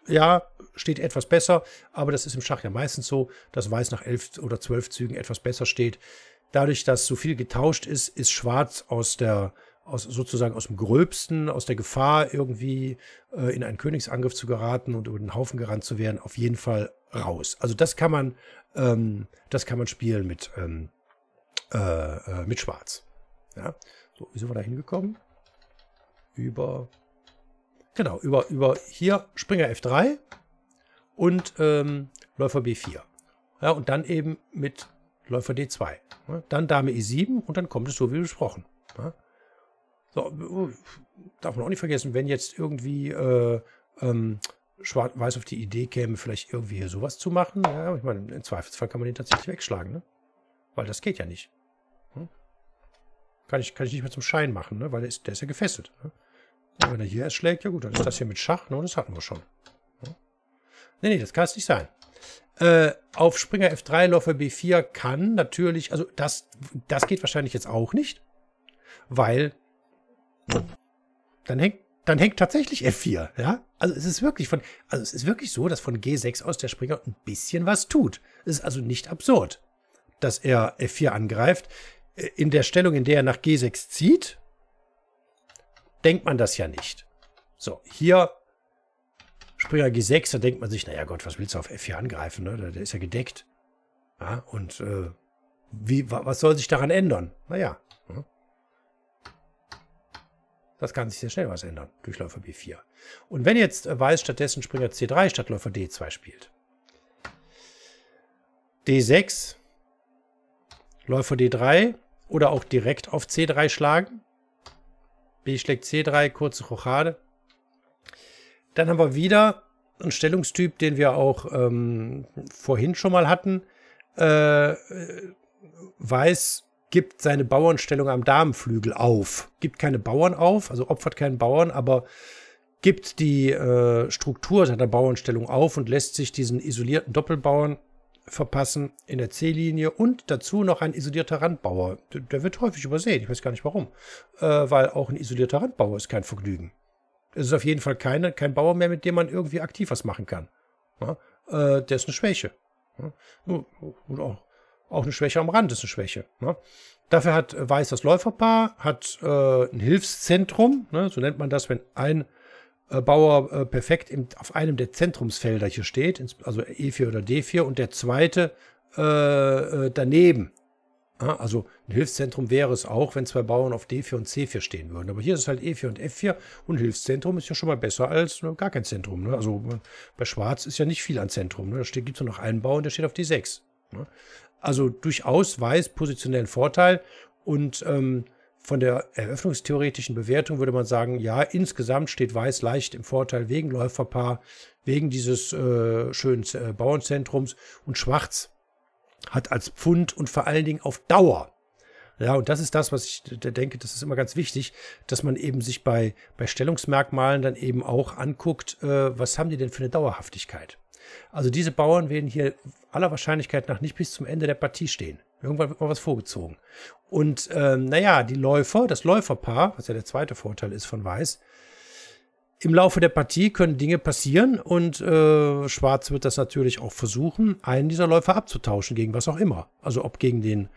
ja, steht etwas besser, aber das ist im Schach ja meistens so, dass Weiß nach elf oder zwölf Zügen etwas besser steht. Dadurch, dass so viel getauscht ist, ist Schwarz aus der aus, sozusagen aus dem Gröbsten, aus der Gefahr irgendwie äh, in einen Königsangriff zu geraten und über den Haufen gerannt zu werden, auf jeden Fall raus. Also das kann man, ähm, das kann man spielen mit ähm, äh, äh mit Schwarz. Ja. So, sind wir da hingekommen? Über Genau, über, über hier Springer F3 und ähm, Läufer B4. Ja, und dann eben mit Läufer D2. Ja, dann Dame E7 und dann kommt es so wie besprochen. Ja. So, darf man auch nicht vergessen, wenn jetzt irgendwie äh, ähm, Schwarz-Weiß auf die Idee käme, vielleicht irgendwie hier sowas zu machen. Ja, ich meine, im Zweifelsfall kann man den tatsächlich wegschlagen, ne? Weil das geht ja nicht. Hm? Kann, ich, kann ich nicht mehr zum Schein machen, ne? Weil der ist, der ist ja gefesselt. Ne? Ja, wenn er hier erschlägt, ja gut, dann ist das hier mit Schach, ne? Das hatten wir schon. Nee, nee, das kann es nicht sein. Äh, auf Springer F3, Läufer B4 kann natürlich, also das, das geht wahrscheinlich jetzt auch nicht, weil hm. dann hängt, dann hängt tatsächlich F4, ja? Also es ist wirklich von, also es ist wirklich so, dass von G6 aus der Springer ein bisschen was tut. Es ist also nicht absurd, dass er F4 angreift. Äh, in der Stellung, in der er nach G6 zieht, denkt man das ja nicht. So, hier Springer G6, da denkt man sich, naja Gott, was willst du auf F4 angreifen? Ne? Der, ist ja gedeckt. Ja, und äh, wie, wa, was soll sich daran ändern? Naja. Hm? Das kann sich sehr schnell was ändern. Durch Läufer B4. Und wenn jetzt äh, Weiß stattdessen Springer C3 statt Läufer D2 spielt. D6, Läufer D3 oder auch direkt auf C3 schlagen. B schlägt C3, kurze Rochade. Dann haben wir wieder einen Stellungstyp, den wir auch ähm, vorhin schon mal hatten. Äh, Weiß gibt seine Bauernstellung am Damenflügel auf. Gibt keine Bauern auf, also opfert keinen Bauern, aber gibt die äh, Struktur seiner Bauernstellung auf und lässt sich diesen isolierten Doppelbauern verpassen in der C-Linie und dazu noch ein isolierter Randbauer. Der, wird häufig übersehen, ich weiß gar nicht warum. Äh, weil auch ein isolierter Randbauer ist kein Vergnügen. Es ist auf jeden Fall keine, kein Bauer mehr, mit dem man irgendwie aktiv was machen kann. Ja? Äh, der ist eine Schwäche. Ja? Und auch, auch, eine Schwäche am Rand ist eine Schwäche. Ja? Dafür hat Weiß das Läuferpaar, hat äh, ein Hilfszentrum, ne? so nennt man das, wenn ein äh, Bauer äh, perfekt im, auf einem der Zentrumsfelder hier steht, also E4 oder D4 und der zweite äh, äh, daneben. Ja, also ein Hilfszentrum wäre es auch, wenn zwei Bauern auf D4 und C4 stehen würden. Aber hier ist es halt E4 und F4 und Hilfszentrum ist ja schon mal besser als ne, gar kein Zentrum. Ne? Also äh, bei Schwarz ist ja nicht viel an Zentrum. Ne? Da steht, gibt es nur noch einen Bauer und der steht auf D6. Ne? Also durchaus weiß positionellen Vorteil und ähm, von der eröffnungstheoretischen Bewertung würde man sagen, ja, insgesamt steht Weiß leicht im Vorteil wegen Läuferpaar, wegen dieses äh, schönen äh, Bauernzentrums und Schwarz hat als Pfund und vor allen Dingen auf Dauer. Ja, und das ist das, was ich denke, das ist immer ganz wichtig, dass man eben sich bei, bei Stellungsmerkmalen dann eben auch anguckt, äh, was haben die denn für eine Dauerhaftigkeit. Also diese Bauern werden hier aller Wahrscheinlichkeit nach nicht bis zum Ende der Partie stehen. Irgendwann wird mal was vorgezogen. Und ähm, naja, die Läufer, das Läuferpaar, was ja der zweite Vorteil ist von Weiß, im Laufe der Partie können Dinge passieren und äh, Schwarz wird das natürlich auch versuchen, einen dieser Läufer abzutauschen gegen was auch immer. Also ob gegen den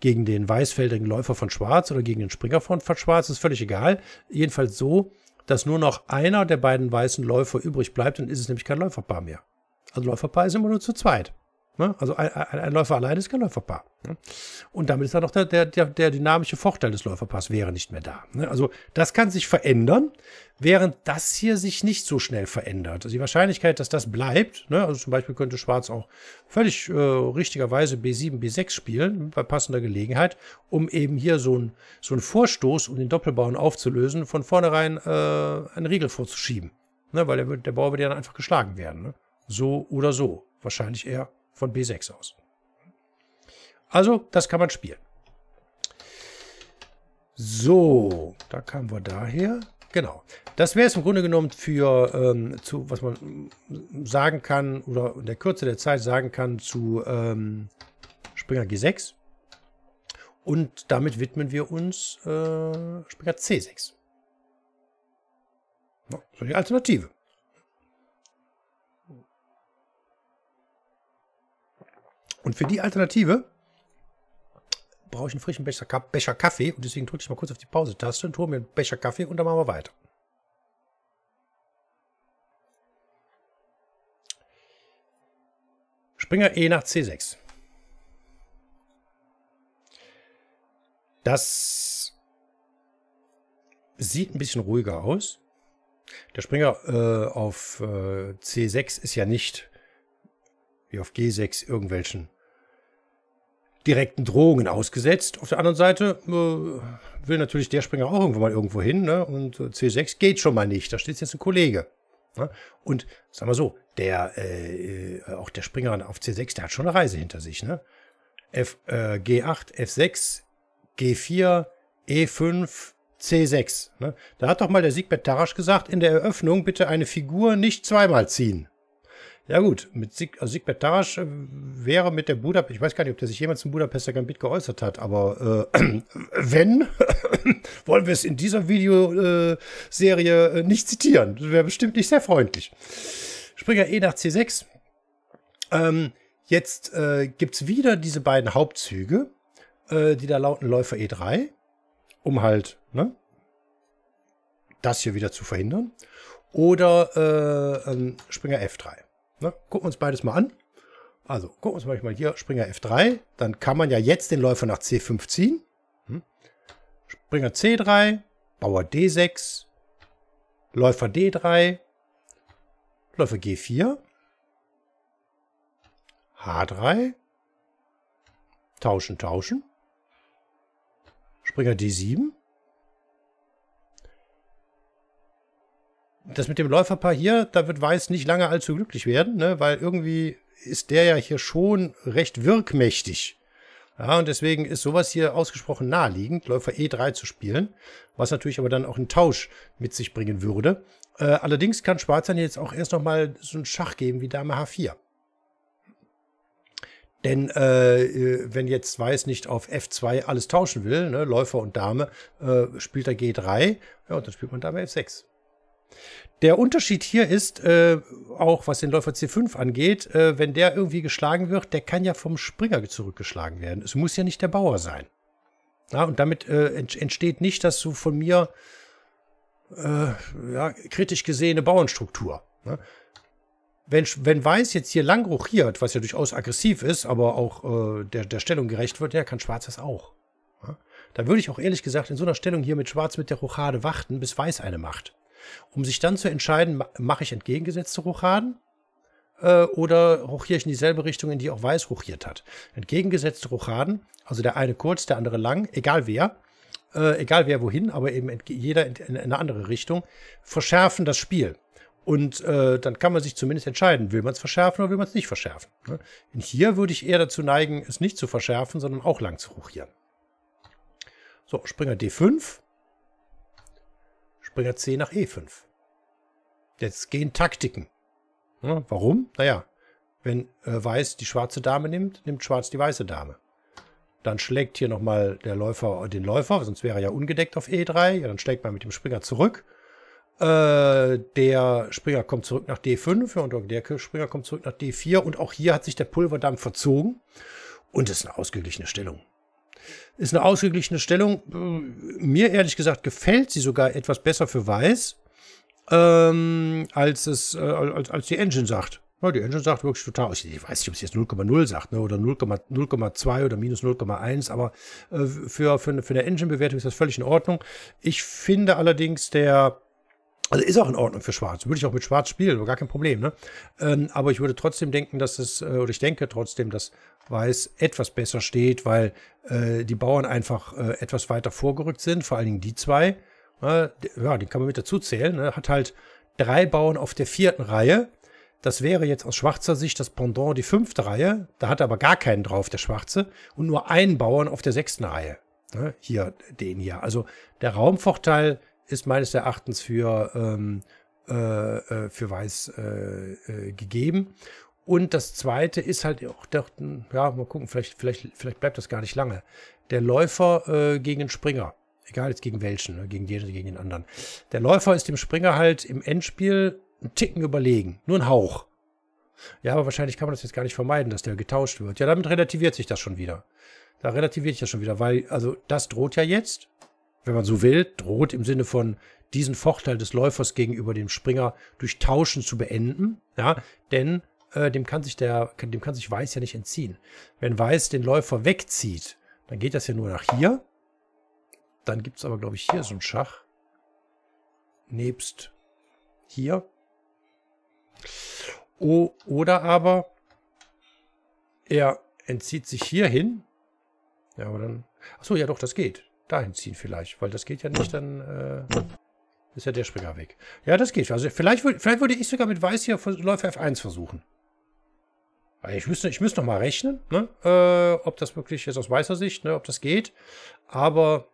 gegen den weißfeldigen Läufer von Schwarz oder gegen den Springer von Schwarz, ist völlig egal. Jedenfalls so, dass nur noch einer der beiden weißen Läufer übrig bleibt, dann ist es nämlich kein Läuferpaar mehr. Also Läuferpaar ist immer nur zu zweit. Ne? Also ein, ein, Läufer alleine ist kein Läuferpaar. Ne? Und damit ist dann auch der, der, der, dynamische Vorteil des Läuferpaars wäre nicht mehr da. Ne? Also das kann sich verändern, während das hier sich nicht so schnell verändert. Also die Wahrscheinlichkeit, dass das bleibt, ne? also zum Beispiel könnte Schwarz auch völlig äh, richtigerweise B7, B6 spielen, bei passender Gelegenheit, um eben hier so einen so Vorstoß, um den Doppelbauern aufzulösen, von vornherein äh, einen Riegel vorzuschieben. Ne? Weil der, der Bauer wird ja dann einfach geschlagen werden. Ne? So oder so. Wahrscheinlich eher von B6 aus. Also, das kann man spielen. So, da kamen wir daher. Genau. Das wäre es im Grunde genommen für, ähm, zu, was man sagen kann oder in der Kürze der Zeit sagen kann zu ähm, Springer G6. Und damit widmen wir uns äh, Springer C6. so die Alternative. Und für die Alternative brauche ich einen frischen Becher, Becher Kaffee und deswegen drücke ich mal kurz auf die Pause-Taste und hole mir einen Becher Kaffee und dann machen wir weiter. Springer E nach C6. Das sieht ein bisschen ruhiger aus. Der Springer äh, auf äh, C6 ist ja nicht wie auf G6 irgendwelchen direkten Drohungen ausgesetzt. Auf der anderen Seite äh, will natürlich der Springer auch irgendwo mal irgendwo hin. Ne? Und äh, C6 geht schon mal nicht. Da steht jetzt ein Kollege. Ne? Und sagen wir so, der, äh, äh, auch der Springer auf C6, der hat schon eine Reise hinter sich. Ne? F, äh, G8, F6, G4, E5, C6. Ne? Da hat doch mal der Siegbert Tarasch gesagt, in der Eröffnung bitte eine Figur nicht zweimal ziehen. Ja gut, mit Sig also Sigbert Tarasch äh, wäre mit der Budapest, ich weiß gar nicht, ob der sich jemals zum Budapester Gambit geäußert hat, aber äh, [CLEARS THROAT] wenn, [CLEARS THROAT] wollen wir es in dieser Videoserie äh, äh, nicht zitieren. Das wäre bestimmt nicht sehr freundlich. Springer E nach C6. Ähm, jetzt äh, gibt es wieder diese beiden Hauptzüge, äh, die da lauten Läufer E3, um halt ne, das hier wieder zu verhindern. Oder äh, ähm, Springer F3. Ne? Gucken wir uns beides mal an. Also gucken wir uns mal hier Springer F3. Dann kann man ja jetzt den Läufer nach C5 ziehen. Hm? Springer C3, Bauer D6, Läufer D3, Läufer G4, H3, tauschen, tauschen, Springer D7, das mit dem Läuferpaar hier, da wird Weiß nicht lange allzu glücklich werden, ne? weil irgendwie ist der ja hier schon recht wirkmächtig. Ja, und deswegen ist sowas hier ausgesprochen naheliegend, Läufer E3 zu spielen, was natürlich aber dann auch einen Tausch mit sich bringen würde. Äh, allerdings kann Schwarz dann jetzt auch erst nochmal so einen Schach geben wie Dame H4. Denn äh, äh, wenn jetzt Weiß nicht auf F2 alles tauschen will, ne, Läufer und Dame, äh, spielt er G3, ja, und dann spielt man Dame F6. Der Unterschied hier ist, äh, auch was den Läufer C5 angeht, äh, wenn der irgendwie geschlagen wird, der kann ja vom Springer zurückgeschlagen werden. Es muss ja nicht der Bauer sein. Ja, und damit äh, entsteht nicht, dass du von mir äh, ja, kritisch gesehene Bauernstruktur. Ne? Wenn, wenn Weiß jetzt hier lang rochiert, was ja durchaus aggressiv ist, aber auch äh, der, der Stellung gerecht wird, ja, kann Schwarz das auch. Ja? Ne? Da würde ich auch ehrlich gesagt in so einer Stellung hier mit Schwarz mit der Rochade warten, bis Weiß eine macht um sich dann zu entscheiden, mache ich entgegengesetzte Rochaden äh, oder rochiere ich in dieselbe Richtung, in die auch Weiß rochiert hat. Entgegengesetzte Rochaden, also der eine kurz, der andere lang, egal wer, äh, egal wer wohin, aber eben jeder in, in eine andere Richtung, verschärfen das Spiel. Und äh, dann kann man sich zumindest entscheiden, will man es verschärfen oder will man es nicht verschärfen. Ne? hier würde ich eher dazu neigen, es nicht zu verschärfen, sondern auch lang zu ruchieren. So, Springer D5. Springer C nach E5. Jetzt gehen Taktiken. Ja, warum? Naja, wenn äh, Weiß die schwarze Dame nimmt, nimmt Schwarz die weiße Dame. Dann schlägt hier nochmal der Läufer den Läufer, sonst wäre er ja ungedeckt auf E3. Ja, dann schlägt man mit dem Springer zurück. Äh, der Springer kommt zurück nach D5 und der Springer kommt zurück nach D4. Und auch hier hat sich der Pulverdampf verzogen. Und es ist eine ausgeglichene Stellung. Ist eine ausgeglichene Stellung. Mir ehrlich gesagt gefällt sie sogar etwas besser für Weiß, ähm, als, es, äh, als, als die Engine sagt. Ja, die Engine sagt wirklich total, ich weiß nicht, ob sie jetzt 0,0 sagt ne, oder 0,2 oder minus 0,1, aber äh, für, für, für eine Engine-Bewertung ist das völlig in Ordnung. Ich finde allerdings, der also ist auch in Ordnung für Schwarz. Würde ich auch mit Schwarz spielen, gar kein Problem. Ne? Ähm, aber ich würde trotzdem denken, dass es, äh, oder ich denke trotzdem, dass Weiß etwas besser steht, weil äh, die Bauern einfach äh, etwas weiter vorgerückt sind, vor allen Dingen die zwei. ja, den kann man mit dazu zählen. Ne? Hat halt drei Bauern auf der vierten Reihe. Das wäre jetzt aus schwarzer Sicht das Pendant die fünfte Reihe. Da hat er aber gar keinen drauf, der Schwarze. Und nur einen Bauern auf der sechsten Reihe. Ne? Hier, den hier. Also der Raumvorteil ist meines Erachtens für, ähm, äh, äh, für Weiß äh, äh, gegeben. Und das zweite ist halt auch, der, ja, mal gucken, vielleicht, vielleicht, vielleicht bleibt das gar nicht lange. Der Läufer äh, gegen den Springer. Egal jetzt gegen welchen, ne, gegen den oder gegen den anderen. Der Läufer ist dem Springer halt im Endspiel einen Ticken überlegen. Nur ein Hauch. Ja, aber wahrscheinlich kann man das jetzt gar nicht vermeiden, dass der getauscht wird. Ja, damit relativiert sich das schon wieder. Da relativiert sich das schon wieder, weil, also das droht ja jetzt wenn man so will, droht im Sinne von diesen Vorteil des Läufers gegenüber dem Springer durch Tauschen zu beenden. Ja, denn äh, dem kann sich der, dem kann sich Weiß ja nicht entziehen. Wenn Weiß den Läufer wegzieht, dann geht das ja nur nach hier. Dann gibt es aber, glaube ich, hier so ein Schach. Nebst hier. O oder aber er entzieht sich hier hin. Ja, aber dann. Achso, ja doch, das geht dahin ziehen vielleicht, weil das geht ja nicht, dann äh, ist ja der Springer weg. Ja, das geht. Also vielleicht, vielleicht würde ich sogar mit Weiß hier Läufer F1 versuchen. Ich müsste, ich müsste noch mal rechnen, ne? äh, ob das wirklich jetzt aus weißer Sicht, ne, ob das geht. Aber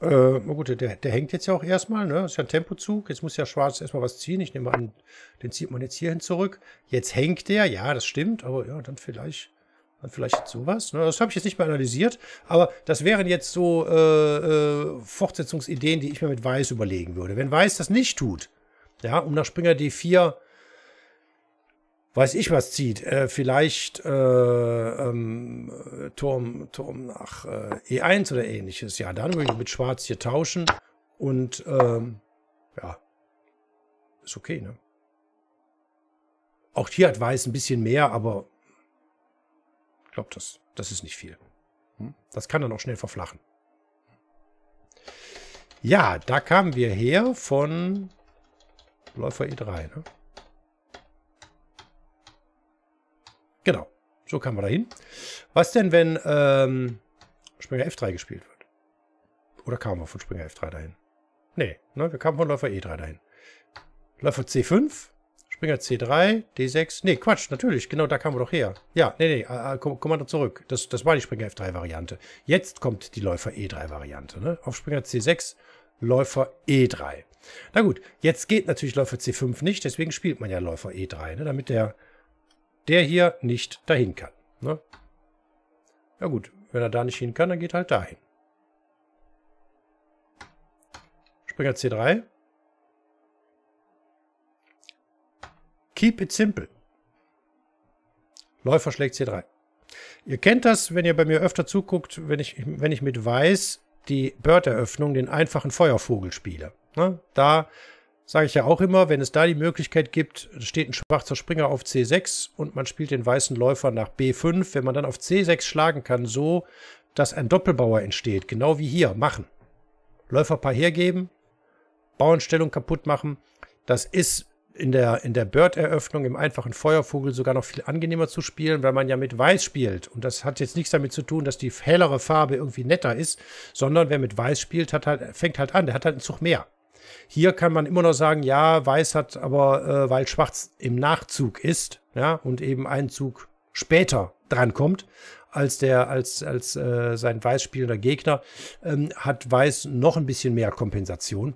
äh, gut, der, der hängt jetzt ja auch erstmal, ne? Ist ja ein Tempozug. Jetzt muss ja Schwarz erstmal was ziehen. Ich nehme an, den zieht man jetzt hierhin zurück. Jetzt hängt der, ja, das stimmt, aber ja, dann vielleicht Vielleicht sowas. Ne? Das habe ich jetzt nicht mehr analysiert, aber das wären jetzt so äh, äh, Fortsetzungsideen, die ich mir mit Weiß überlegen würde. Wenn Weiß das nicht tut, ja, um nach Springer D4 weiß ich was zieht, äh, vielleicht äh, ähm, Turm, Turm nach äh, E1 oder ähnliches. Ja, dann würde ich mit Schwarz hier tauschen und ähm, ja, ist okay, ne? Auch hier hat Weiß ein bisschen mehr, aber glaube, das, das ist nicht viel. Hm? Das kann dann auch schnell verflachen. Ja, da kamen wir her von Läufer E3. Ne? Genau, so kamen wir dahin. Was denn, wenn ähm, Springer F3 gespielt wird? Oder kamen wir von Springer F3 dahin? Nee, ne, wir kamen von Läufer E3 dahin. Läufer C5 Springer C3, D6. Nee, Quatsch, natürlich. Genau, da kamen wir doch her. Ja, nee, nee, äh, äh Kommando zurück. Das, das war die Springer F3-Variante. Jetzt kommt die Läufer E3-Variante. Ne? Auf Springer C6, Läufer E3. Na gut, jetzt geht natürlich Läufer C5 nicht, deswegen spielt man ja Läufer E3, ne? damit der, der hier nicht dahin kann. Ne? Ja gut, wenn er da nicht hin kann, dann geht halt dahin. Springer C3. Keep it simple. Läufer schlägt C3. Ihr kennt das, wenn ihr bei mir öfter zuguckt, wenn ich, wenn ich mit Weiß die Bird-Eröffnung, den einfachen Feuervogel spiele. Ne? Da sage ich ja auch immer, wenn es da die Möglichkeit gibt, steht ein schwarzer Springer auf C6 und man spielt den weißen Läufer nach B5. Wenn man dann auf C6 schlagen kann, so, dass ein Doppelbauer entsteht, genau wie hier, machen. Läuferpaar hergeben, Bauernstellung kaputt machen. Das ist in der, in der Bird-Eröffnung im einfachen Feuervogel sogar noch viel angenehmer zu spielen, weil man ja mit Weiß spielt. Und das hat jetzt nichts damit zu tun, dass die hellere Farbe irgendwie netter ist, sondern wer mit Weiß spielt, hat halt, fängt halt an, der hat halt einen Zug mehr. Hier kann man immer noch sagen, ja, Weiß hat aber, äh, weil Schwarz im Nachzug ist, ja, und eben einen Zug später drankommt, als der, als, als äh, sein Weiß spielender Gegner, ähm, hat Weiß noch ein bisschen mehr Kompensation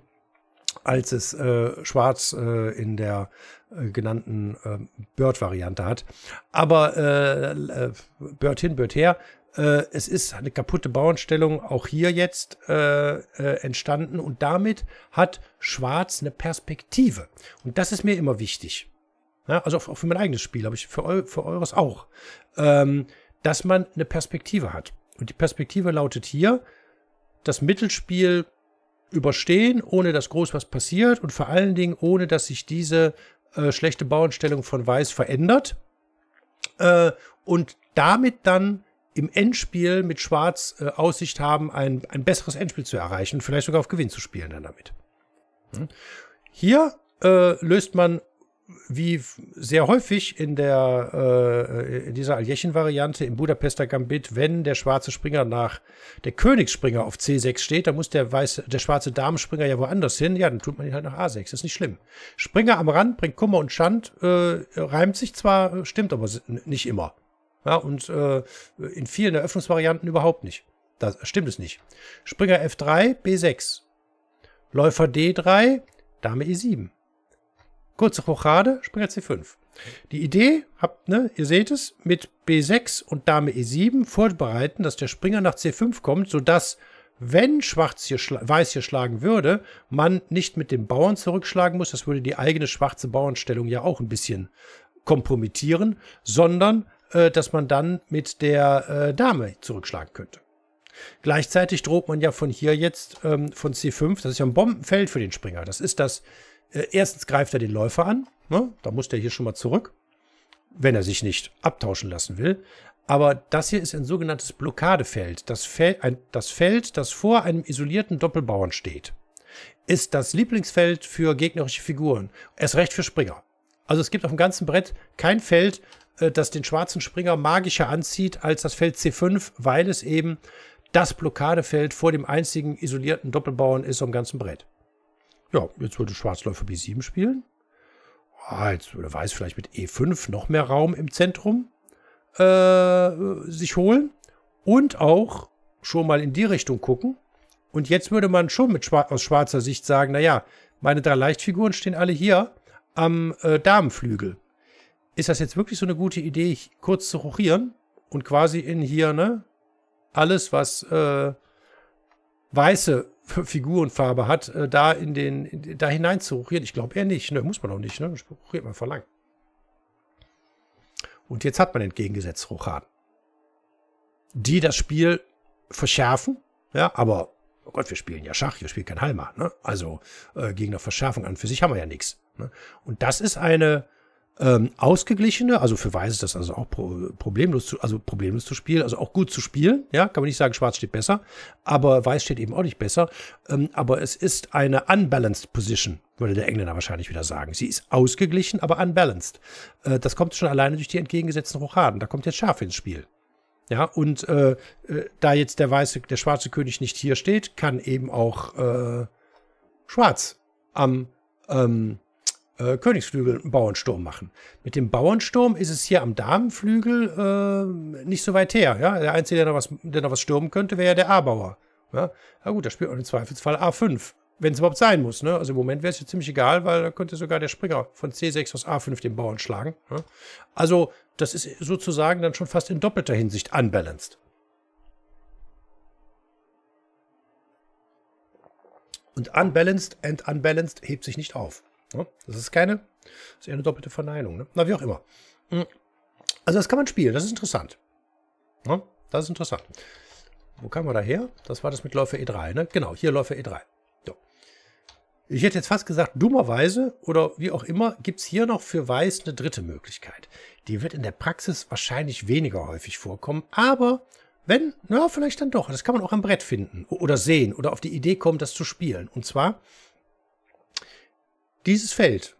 als es äh, Schwarz äh, in der äh, genannten ähm, Bird-Variante hat. Aber äh, äh, Bird hin, Bird her. Äh, es ist eine kaputte Bauernstellung auch hier jetzt äh, äh, entstanden und damit hat Schwarz eine Perspektive. Und das ist mir immer wichtig. Ja, also auch für mein eigenes Spiel, aber ich für, eu für eures auch. Ähm, dass man eine Perspektive hat. Und die Perspektive lautet hier, das Mittelspiel überstehen, ohne dass groß was passiert und vor allen Dingen ohne, dass sich diese äh, schlechte Bauernstellung von Weiß verändert. Äh, und damit dann im Endspiel mit Schwarz äh, Aussicht haben, ein, ein besseres Endspiel zu erreichen und vielleicht sogar auf Gewinn zu spielen dann damit. Hm? Hier äh, löst man wie sehr häufig in der äh, in dieser Aljechen-Variante im Budapester Gambit, wenn der schwarze Springer nach der Königsspringer auf C6 steht, dann muss der weiße, der schwarze Damenspringer ja woanders hin. Ja, dann tut man ihn halt nach A6. Das ist nicht schlimm. Springer am Rand bringt Kummer und Schand, äh, reimt sich zwar, äh, stimmt aber nicht immer. Ja, und äh, in vielen Eröffnungsvarianten überhaupt nicht. Da stimmt es nicht. Springer F3, B6. Läufer D3, Dame E7. Kurze Rochade, Springer C5. Die Idee, habt, ne, ihr seht es, mit B6 und Dame E7 vorbereiten, dass der Springer nach C5 kommt, sodass, wenn Schwarz hier Weiß hier schlagen würde, man nicht mit dem Bauern zurückschlagen muss. Das würde die eigene schwarze Bauernstellung ja auch ein bisschen kompromittieren, sondern äh, dass man dann mit der äh, Dame zurückschlagen könnte. Gleichzeitig droht man ja von hier jetzt ähm, von C5, das ist ja ein Bombenfeld für den Springer. Das ist das äh, erstens greift er den Läufer an. Ne? Da muss der hier schon mal zurück, wenn er sich nicht abtauschen lassen will. Aber das hier ist ein sogenanntes Blockadefeld. Das, Fel ein, das Feld, das vor einem isolierten Doppelbauern steht, ist das Lieblingsfeld für gegnerische Figuren. Erst recht für Springer. Also es gibt auf dem ganzen Brett kein Feld, äh, das den schwarzen Springer magischer anzieht als das Feld C5, weil es eben das Blockadefeld vor dem einzigen isolierten Doppelbauern ist am ganzen Brett. Ja, jetzt würde Schwarzläufer B7 spielen. Ah, jetzt würde Weiß vielleicht mit E5 noch mehr Raum im Zentrum äh, sich holen. Und auch schon mal in die Richtung gucken. Und jetzt würde man schon mit Schwar aus schwarzer Sicht sagen, naja, meine drei Leichtfiguren stehen alle hier am äh, Damenflügel. Ist das jetzt wirklich so eine gute Idee, ich kurz zu rochieren und quasi in hier, ne, alles, was äh, Weiße für Figurenfarbe hat, äh, da in den in, da hinein zu rochieren. Ich glaube eher nicht, ne? Muss man auch nicht, ne? Rochiert man verlangt. Und jetzt hat man entgegengesetzt Rochaden. Die das Spiel verschärfen, ja, aber oh Gott, wir spielen ja Schach, wir spielen kein Halma, ne? Also äh, gegen eine Verschärfung an für sich haben wir ja nichts. Ne? Und das ist eine ähm, ausgeglichene, also für Weiß ist das also auch pro, problemlos zu, also problemlos zu spielen, also auch gut zu spielen, ja, kann man nicht sagen, Schwarz steht besser, aber Weiß steht eben auch nicht besser, ähm, aber es ist eine unbalanced Position, würde der Engländer wahrscheinlich wieder sagen. Sie ist ausgeglichen, aber unbalanced. Äh, das kommt schon alleine durch die entgegengesetzten Rochaden, da kommt jetzt Schaf ins Spiel. Ja, und äh, äh, da jetzt der weiße, der schwarze König nicht hier steht, kann eben auch äh, Schwarz am ähm, äh, Königsflügel einen Bauernsturm machen. Mit dem Bauernsturm ist es hier am Damenflügel äh, nicht so weit her. Ja? Der Einzige, der noch was, der noch was stürmen könnte, wäre ja der A-Bauer. Ja? Na gut, da spielt man im Zweifelsfall A5 wenn es überhaupt sein muss. Ne? Also im Moment wäre es ja ziemlich egal, weil da könnte sogar der Springer von C6 aus A5 den Bauern schlagen. Ne? Also das ist sozusagen dann schon fast in doppelter Hinsicht unbalanced. Und unbalanced and unbalanced hebt sich nicht auf. Das ist keine, das ist eher eine doppelte Verneinung. Ne? Na, wie auch immer. Hm. Also das kann man spielen, das ist interessant. Das ist interessant. Wo kam da her? Das war das mit Läufer E3, ne? Genau, hier Läufer E3. So. Ich hätte jetzt fast gesagt, dummerweise oder wie auch immer, gibt es hier noch für Weiß eine dritte Möglichkeit. Die wird in der Praxis wahrscheinlich weniger häufig vorkommen, aber wenn, na, vielleicht dann doch. Das kann man auch am Brett finden oder sehen oder auf die Idee kommen, das zu spielen. Und zwar dieses Feld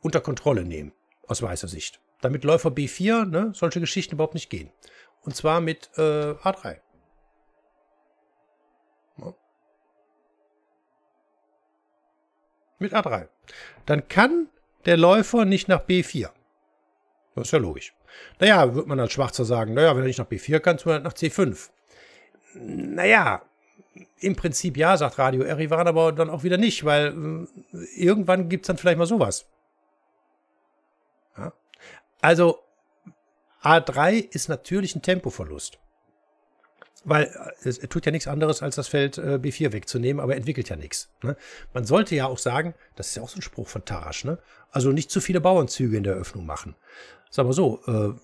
unter Kontrolle nehmen, aus weißer Sicht. Damit Läufer B4 ne, solche Geschichten überhaupt nicht gehen. Und zwar mit äh, A3. Mit A3. Dann kann der Läufer nicht nach B4. Das ist ja logisch. Naja, wird man als Schwarzer sagen, naja, wenn er nicht nach B4 kann, dann halt nach C5. Naja, im Prinzip ja, sagt Radio Erivan, aber dann auch wieder nicht, weil hm, irgendwann gibt es dann vielleicht mal sowas. Ja? Also A3 ist natürlich ein Tempoverlust. Weil äh, es tut ja nichts anderes, als das Feld äh, B4 wegzunehmen, aber entwickelt ja nichts. Ne? Man sollte ja auch sagen, das ist ja auch so ein Spruch von Tarasch, ne? also nicht zu viele Bauernzüge in der Öffnung machen. Sag mal so, äh,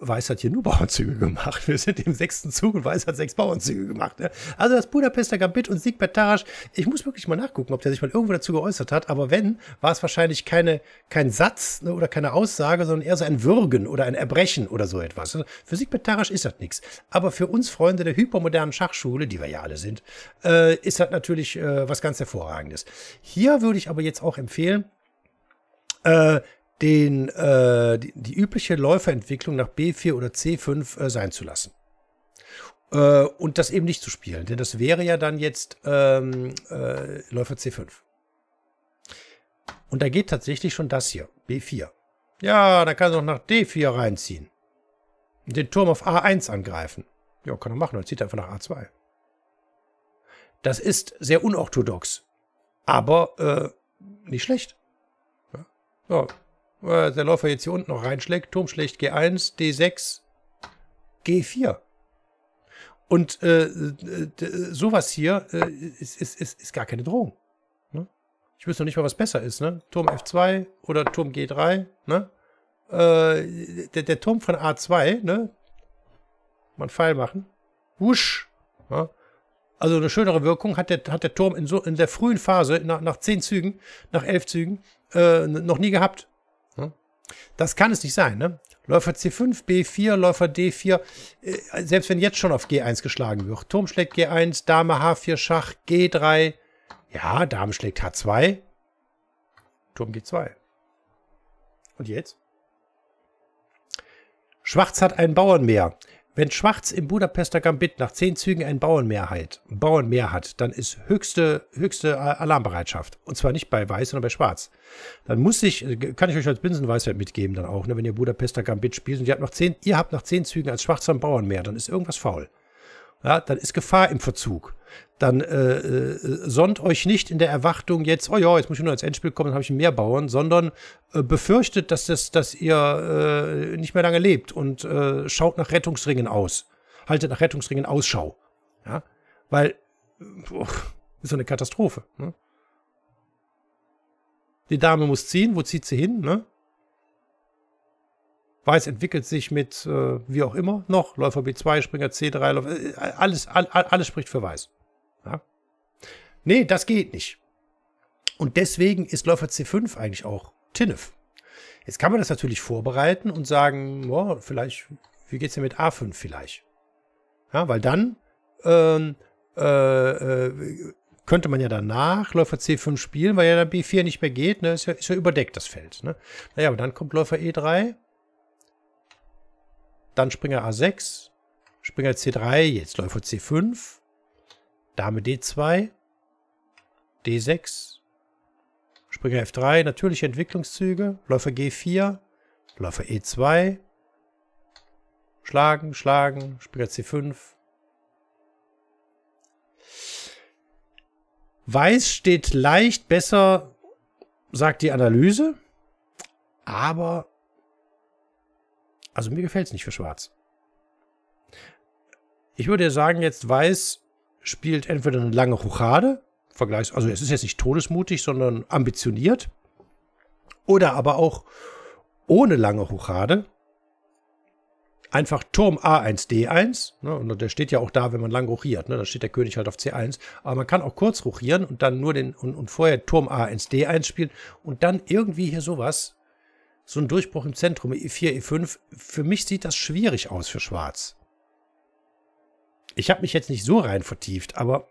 Weiß hat hier nur Bauernzüge gemacht. Wir sind im sechsten Zug und Weiß hat sechs Bauernzüge gemacht. Ne? Also das Budapester Gambit und Siegbert Tarasch, ich muss wirklich mal nachgucken, ob der sich mal irgendwo dazu geäußert hat, aber wenn, war es wahrscheinlich keine, kein Satz ne, oder keine Aussage, sondern eher so ein Würgen oder ein Erbrechen oder so etwas. Ne? Für Siegbert Tarasch ist das nichts. Aber für uns Freunde der hypermodernen Schachschule, die wir ja alle sind, äh, ist das natürlich äh, was ganz Hervorragendes. Hier würde ich aber jetzt auch empfehlen, äh, den, äh, die, die, übliche Läuferentwicklung nach B4 oder C5 äh, sein zu lassen. Äh, und das eben nicht zu spielen, denn das wäre ja dann jetzt ähm, äh, Läufer C5. Und da geht tatsächlich schon das hier, B4. Ja, da kann er noch nach D4 reinziehen. den Turm auf A1 angreifen. Ja, kann er machen, dann zieht er einfach nach A2. Das ist sehr unorthodox, aber äh, nicht schlecht. Ja. So, äh, der Läufer jetzt hier unten noch reinschlägt. Turm schlägt G1, D6, G4. Und äh, äh, äh, sowas hier äh, ist, ist, ist, ist, gar keine Drohung. Ne? Ich wüsste noch nicht mal, was besser ist. Ne? Turm F2 oder Turm G3. Ne? Äh, der, der, Turm von A2, ne? mal einen Pfeil machen. Wusch. Ja? Ne? Also eine schönere Wirkung hat der, hat der Turm in, so, in der frühen Phase, nach, nach 10 Zügen, nach elf Zügen, äh, noch nie gehabt. Das kann es nicht sein, ne? Läufer C5, B4, Läufer D4. Äh, selbst wenn jetzt schon auf G1 geschlagen wird. Turm schlägt G1, Dame H4, Schach, G3. Ja, Dame schlägt H2. Turm G2. Und jetzt? Schwarz hat einen Bauern mehr. Wenn Schwarz im Budapester Gambit nach zehn Zügen ein Bauernmehrheit, Bauernmehr hat, dann ist höchste, höchste Alarmbereitschaft. Und zwar nicht bei Weiß, sondern bei Schwarz. Dann muss ich, äh, kann ich euch als Binsenweisheit mitgeben dann auch, ne, wenn ihr Budapester Gambit spielt und ihr habt nach zehn, ihr habt nach zehn Zügen als Schwarzer einen Bauernmehr, dann ist irgendwas faul. Ja, dann ist Gefahr im Verzug dann äh, äh, sonnt euch nicht in der Erwartung jetzt, oh ja, jetzt muss ich nur ins Endspiel kommen, dann habe ich mehr Bauern, sondern äh, befürchtet, dass, das, dass ihr äh, nicht mehr lange lebt und äh, schaut nach Rettungsringen aus. Haltet nach Rettungsringen Ausschau. Ja? Weil, boah, ist so eine Katastrophe. Ne? Die Dame muss ziehen, wo zieht sie hin? Ne? Weiß entwickelt sich mit, äh, wie auch immer, noch, Läufer B2, Springer C3, Läufer, äh, alles, all, alles spricht für Weiß. Nee, das geht nicht. Und deswegen ist Läufer C5 eigentlich auch TINF. Jetzt kann man das natürlich vorbereiten und sagen, boah, vielleicht, wie geht's denn mit A5 vielleicht? Ja, weil dann ähm, äh, äh, könnte man ja danach Läufer C5 spielen, weil ja dann B4 nicht mehr geht, ne? Ist ja, ist ja überdeckt das Feld. Ne? Naja, aber dann kommt Läufer E3, dann Springer A6, Springer C3, jetzt Läufer C5, Dame D2, D6. Springer F3, natürliche Entwicklungszüge. Läufer G4, Läufer E2. Schlagen, schlagen, Springer C5. Weiß steht leicht besser, sagt die Analyse. Aber, also mir gefällt es nicht für Schwarz. Ich würde sagen, jetzt Weiß spielt entweder eine lange Hochade Vergleichs, also es ist jetzt nicht todesmutig, sondern ambitioniert. Oder aber auch ohne lange Hochade. Einfach Turm A1D1, ne, und der steht ja auch da, wenn man lang rochiert, ne, da steht der König halt auf C1, aber man kann auch kurz rochieren und dann nur den, und, und vorher Turm A1D1 spielen und dann irgendwie hier sowas, so ein Durchbruch im Zentrum, E4, E5, für mich sieht das schwierig aus für Schwarz. Ich habe mich jetzt nicht so rein vertieft, aber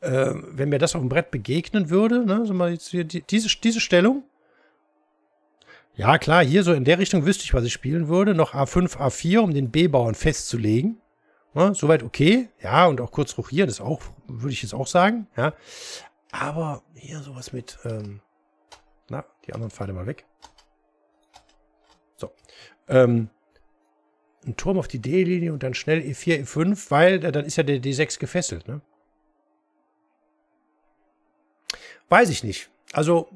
äh, wenn mir das auf dem Brett begegnen würde, ne, so mal jetzt hier die, diese, diese Stellung. Ja, klar, hier so in der Richtung wüsste ich, was ich spielen würde. Noch A5, A4, um den B-Bauern festzulegen. Ne, soweit okay. Ja, und auch kurz ruchieren, ist auch, würde ich jetzt auch sagen. Ja. Aber hier sowas mit, ähm, na, die anderen Pfeile mal weg. So. Ähm, ein Turm auf die D-Linie und dann schnell E4, E5, weil äh, dann ist ja der D6 gefesselt, ne? Weiß ich nicht. Also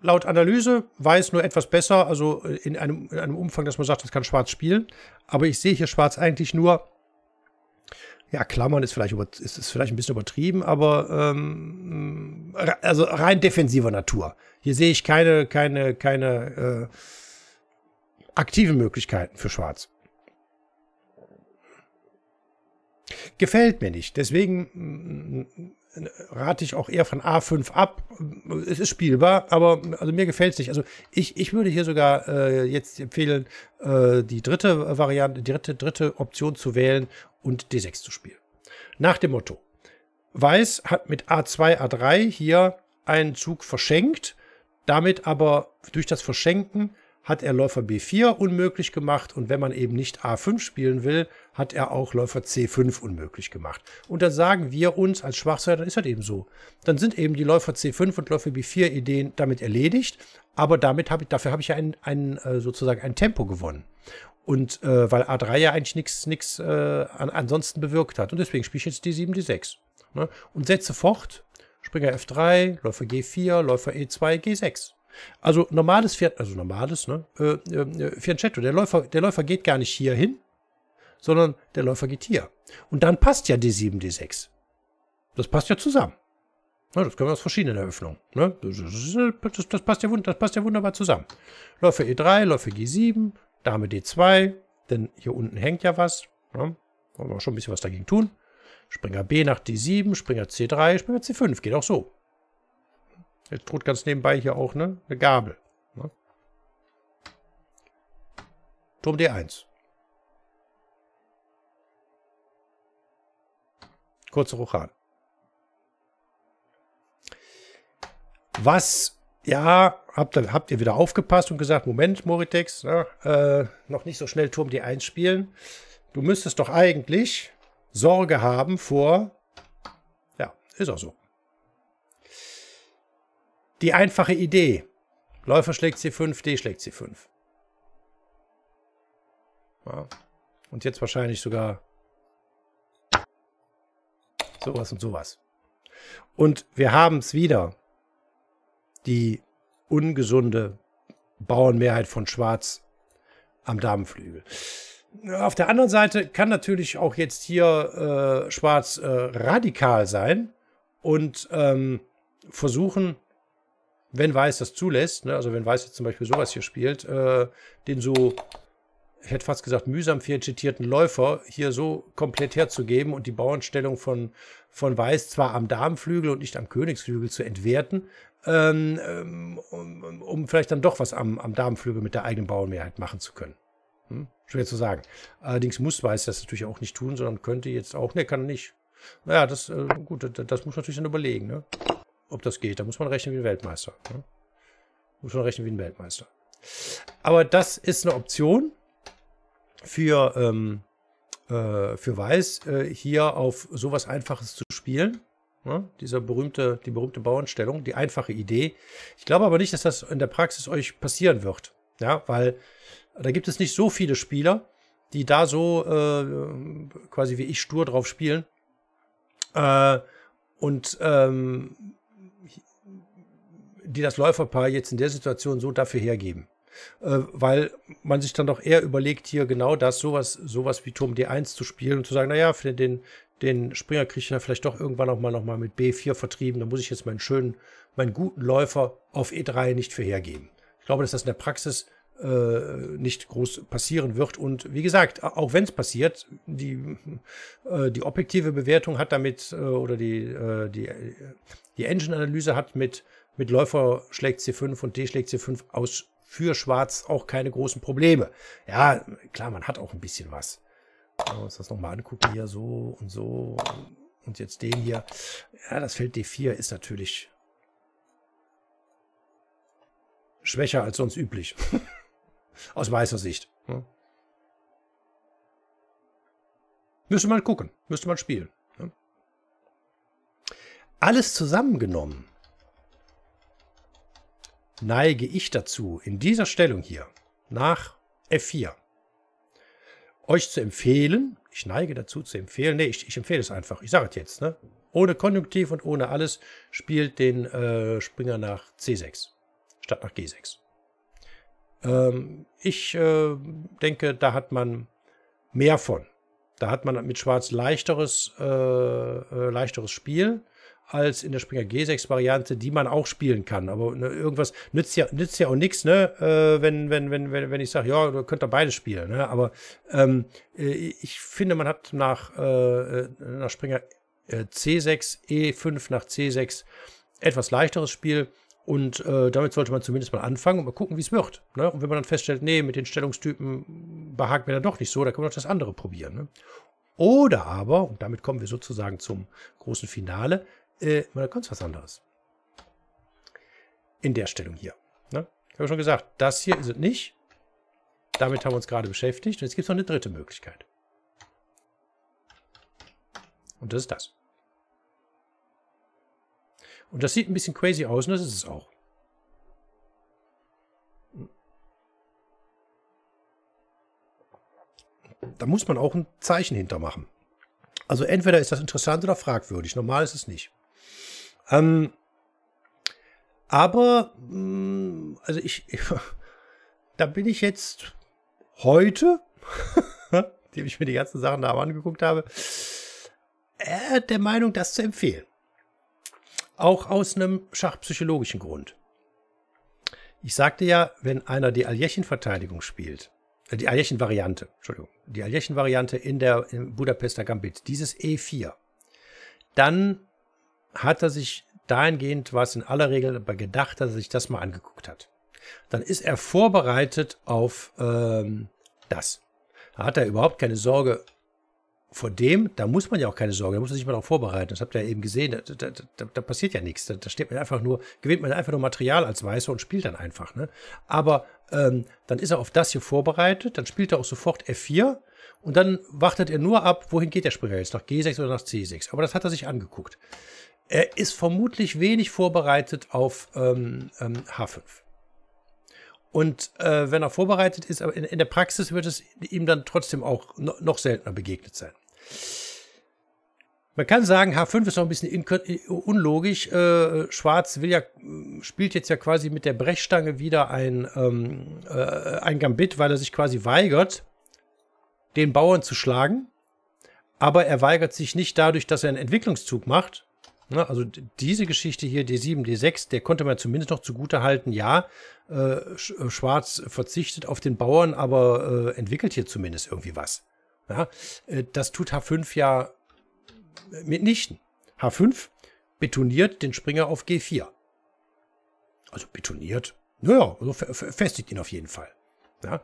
laut Analyse weiß nur etwas besser, also äh, in einem, in einem Umfang, dass man sagt, das kann Schwarz spielen. Aber ich sehe hier Schwarz eigentlich nur ja, Klammern ist vielleicht, ist, ist vielleicht ein bisschen übertrieben, aber ähm, also rein defensiver Natur. Hier sehe ich keine, keine, keine äh, aktiven Möglichkeiten für Schwarz. Gefällt mir nicht. Deswegen rate ich auch eher von A5 ab. Es ist spielbar, aber also mir gefällt es nicht. Also ich, ich würde hier sogar äh, jetzt empfehlen, äh, die dritte Variante, die dritte, dritte Option zu wählen und D6 zu spielen. Nach dem Motto. Weiß hat mit A2, A3 hier einen Zug verschenkt, damit aber durch das Verschenken hat er Läufer B4 unmöglich gemacht und wenn man eben nicht A5 spielen will, hat er auch Läufer C5 unmöglich gemacht. Und da sagen wir uns als Schwachseher, dann ist das halt eben so. Dann sind eben die Läufer C5 und Läufer B4 Ideen damit erledigt, aber damit hab ich, dafür habe ich ja ein, ein, äh, sozusagen ein Tempo gewonnen. Und äh, weil A3 ja eigentlich nichts äh, an, ansonsten bewirkt hat. Und deswegen spiele ich jetzt D7, D6. Ne? Und setze fort, Springer F3, Läufer G4, Läufer E2, G6. Also normales Fiat, also normales, ne? Äh, äh, äh Fianchetto, der Läufer, der Läufer geht gar nicht hier hin, sondern der Läufer geht hier. Und dann passt ja D7, D6. Das passt ja zusammen. Na, das können wir aus verschiedenen Eröffnungen. Ne? Das, das, das, passt ja, das passt ja wunderbar zusammen. Läufer E3, Läufer G7, Dame D2, denn hier unten hängt ja was. Ne? Wollen wir schon ein bisschen was dagegen tun. Springer B nach D7, Springer C3, Springer C5, geht auch so. Jetzt droht ganz nebenbei hier auch ne, eine Gabel. Ne? Turm D1. Kurze Rochan. Was, ja, habt, habt, ihr wieder aufgepasst und gesagt, Moment, Moritex, ne, äh, noch nicht so schnell Turm D1 spielen. Du müsstest doch eigentlich Sorge haben vor... Ja, ist auch so. Die einfache Idee. Läufer schlägt C5, D schlägt C5. Ja. Und jetzt wahrscheinlich sogar sowas und sowas. Und wir haben es wieder. Die ungesunde Bauernmehrheit von Schwarz am Damenflügel. Auf der anderen Seite kann natürlich auch jetzt hier äh, Schwarz äh, radikal sein und ähm, versuchen, wenn Weiß das zulässt, ne, also wenn Weiß jetzt zum Beispiel sowas hier spielt, äh, den so, ich hätte fast gesagt, mühsam vierchettierten Läufer hier so komplett herzugeben und die Bauernstellung von, von Weiß zwar am Damenflügel und nicht am Königsflügel zu entwerten, ähm, ähm um, um, vielleicht dann doch was am, am Damenflügel mit der eigenen Bauernmehrheit machen zu können. Hm? Schwer zu sagen. Allerdings muss Weiß das natürlich auch nicht tun, sondern könnte jetzt auch, ne, kann nicht. Naja, das, äh, gut, das, das muss man natürlich dann überlegen, ne? ob das geht. Da muss man rechnen wie ein Weltmeister. Ne? Muss man rechnen wie ein Weltmeister. Aber das ist eine Option für, ähm, äh, für Weiß, äh, hier auf sowas Einfaches zu spielen. Ne? Dieser berühmte, die berühmte Bauernstellung, die einfache Idee. Ich glaube aber nicht, dass das in der Praxis euch passieren wird. Ja, weil da gibt es nicht so viele Spieler, die da so äh, quasi wie ich stur drauf spielen. Äh, und ähm, die das Läuferpaar jetzt in der Situation so dafür hergeben. Äh, weil man sich dann doch eher überlegt, hier genau das, sowas, sowas wie Turm D1 zu spielen und zu sagen, naja, für den, den Springer kriege ich ja vielleicht doch irgendwann auch mal, noch mit B4 vertrieben, da muss ich jetzt meinen schönen, meinen guten Läufer auf E3 nicht für hergeben. Ich glaube, dass das in der Praxis äh, nicht groß passieren wird. Und wie gesagt, auch wenn es passiert, die, äh, die objektive Bewertung hat damit äh, oder die, die, die Engine-Analyse hat mit mit Läufer schlägt C5 und D schlägt C5 aus für Schwarz auch keine großen Probleme. Ja, klar, man hat auch ein bisschen was. Wenn wir uns das nochmal angucken, hier so und so und jetzt den hier. Ja, das Feld D4 ist natürlich schwächer als sonst üblich. [LAUGHS] Aus weißer Sicht. Müsste man gucken, müsste man spielen. Alles zusammengenommen neige ich dazu, in dieser Stellung hier nach F4 euch zu empfehlen, ich neige dazu zu empfehlen, nee, ich, ich empfehle es einfach, ich sage es jetzt, ne? ohne Konjunktiv und ohne alles, spielt den äh, Springer nach C6 statt nach G6. Ähm, ich äh, denke, da hat man mehr von. Da hat man mit Schwarz leichteres, äh, äh leichteres Spiel als in der Springer G6-Variante, die man auch spielen kann. Aber ne, irgendwas nützt ja, nützt ja auch nichts, ne? Äh, wenn, wenn, wenn, wenn, wenn ich sage, ja, du könnt da beides spielen. Ne? Aber ähm, äh, ich finde, man hat nach, äh, äh nach Springer äh, C6, E5 nach C6 etwas leichteres Spiel. Und äh, damit sollte man zumindest mal anfangen und mal gucken, wie es wird. Ne? Und wenn man dann feststellt, nee, mit den Stellungstypen behagt mir dann doch nicht so, da kann man auch das andere probieren. Ne? Oder aber, und damit kommen wir sozusagen zum großen Finale, äh, oder ganz was anderes. In der Stellung hier. Ne? Ich habe schon gesagt, das hier ist es nicht. Damit haben wir uns gerade beschäftigt. Und jetzt gibt es noch eine dritte Möglichkeit. Und das ist das. Und das sieht ein bisschen crazy aus und das ist es auch. Da muss man auch ein Zeichen hintermachen. Also entweder ist das interessant oder fragwürdig. Normal ist es nicht. Ähm, aber, mh, mm, also ich, ich, [LAUGHS] da bin ich jetzt heute, [LAUGHS] indem ich mir die ganzen Sachen da angeguckt habe, äh, der Meinung, das zu empfehlen. Auch aus einem schachpsychologischen Grund. Ich sagte ja, wenn einer die Aljechin-Verteidigung spielt, äh, die Aljechin-Variante, Entschuldigung, die Aljechin-Variante in der im Budapester Gambit, dieses E4, dann hat er sich dahingehend, was in aller Regel aber gedacht, dass er sich das mal angeguckt hat. Dann ist er vorbereitet auf ähm, das. Da hat er überhaupt keine Sorge vor dem, da muss man ja auch keine Sorge, da muss man sich mal darauf vorbereiten. Das habt ihr ja eben gesehen, da, da, da, da passiert ja nichts. Da, steht man einfach nur, gewinnt man einfach nur Material als Weißer und spielt dann einfach. Ne? Aber ähm, dann ist er auf das hier vorbereitet, dann spielt er auch sofort F4 und dann wartet er nur ab, wohin geht der Springer jetzt, nach G6 oder nach C6. Aber das hat er sich angeguckt er ist vermutlich wenig vorbereitet auf ähm, ähm, H5. Und äh, wenn er vorbereitet ist, aber in, in, der Praxis wird es ihm dann trotzdem auch no, noch seltener begegnet sein. Man kann sagen, H5 ist noch ein bisschen äh, unlogisch. Äh, Schwarz will ja, äh, spielt jetzt ja quasi mit der Brechstange wieder ein, ähm, äh, ein Gambit, weil er sich quasi weigert, den Bauern zu schlagen. Aber er weigert sich nicht dadurch, dass er einen Entwicklungszug macht, Ne, also diese Geschichte hier, D7, D6, der konnte man zumindest noch zugute halten. Ja, äh, äh, Schwarz verzichtet auf den Bauern, aber äh, entwickelt hier zumindest irgendwie was. Ja, äh, das tut H5 ja äh, mitnichten. H5 betoniert den Springer auf G4. Also betoniert. Naja, also festigt ihn auf jeden Fall. Ja,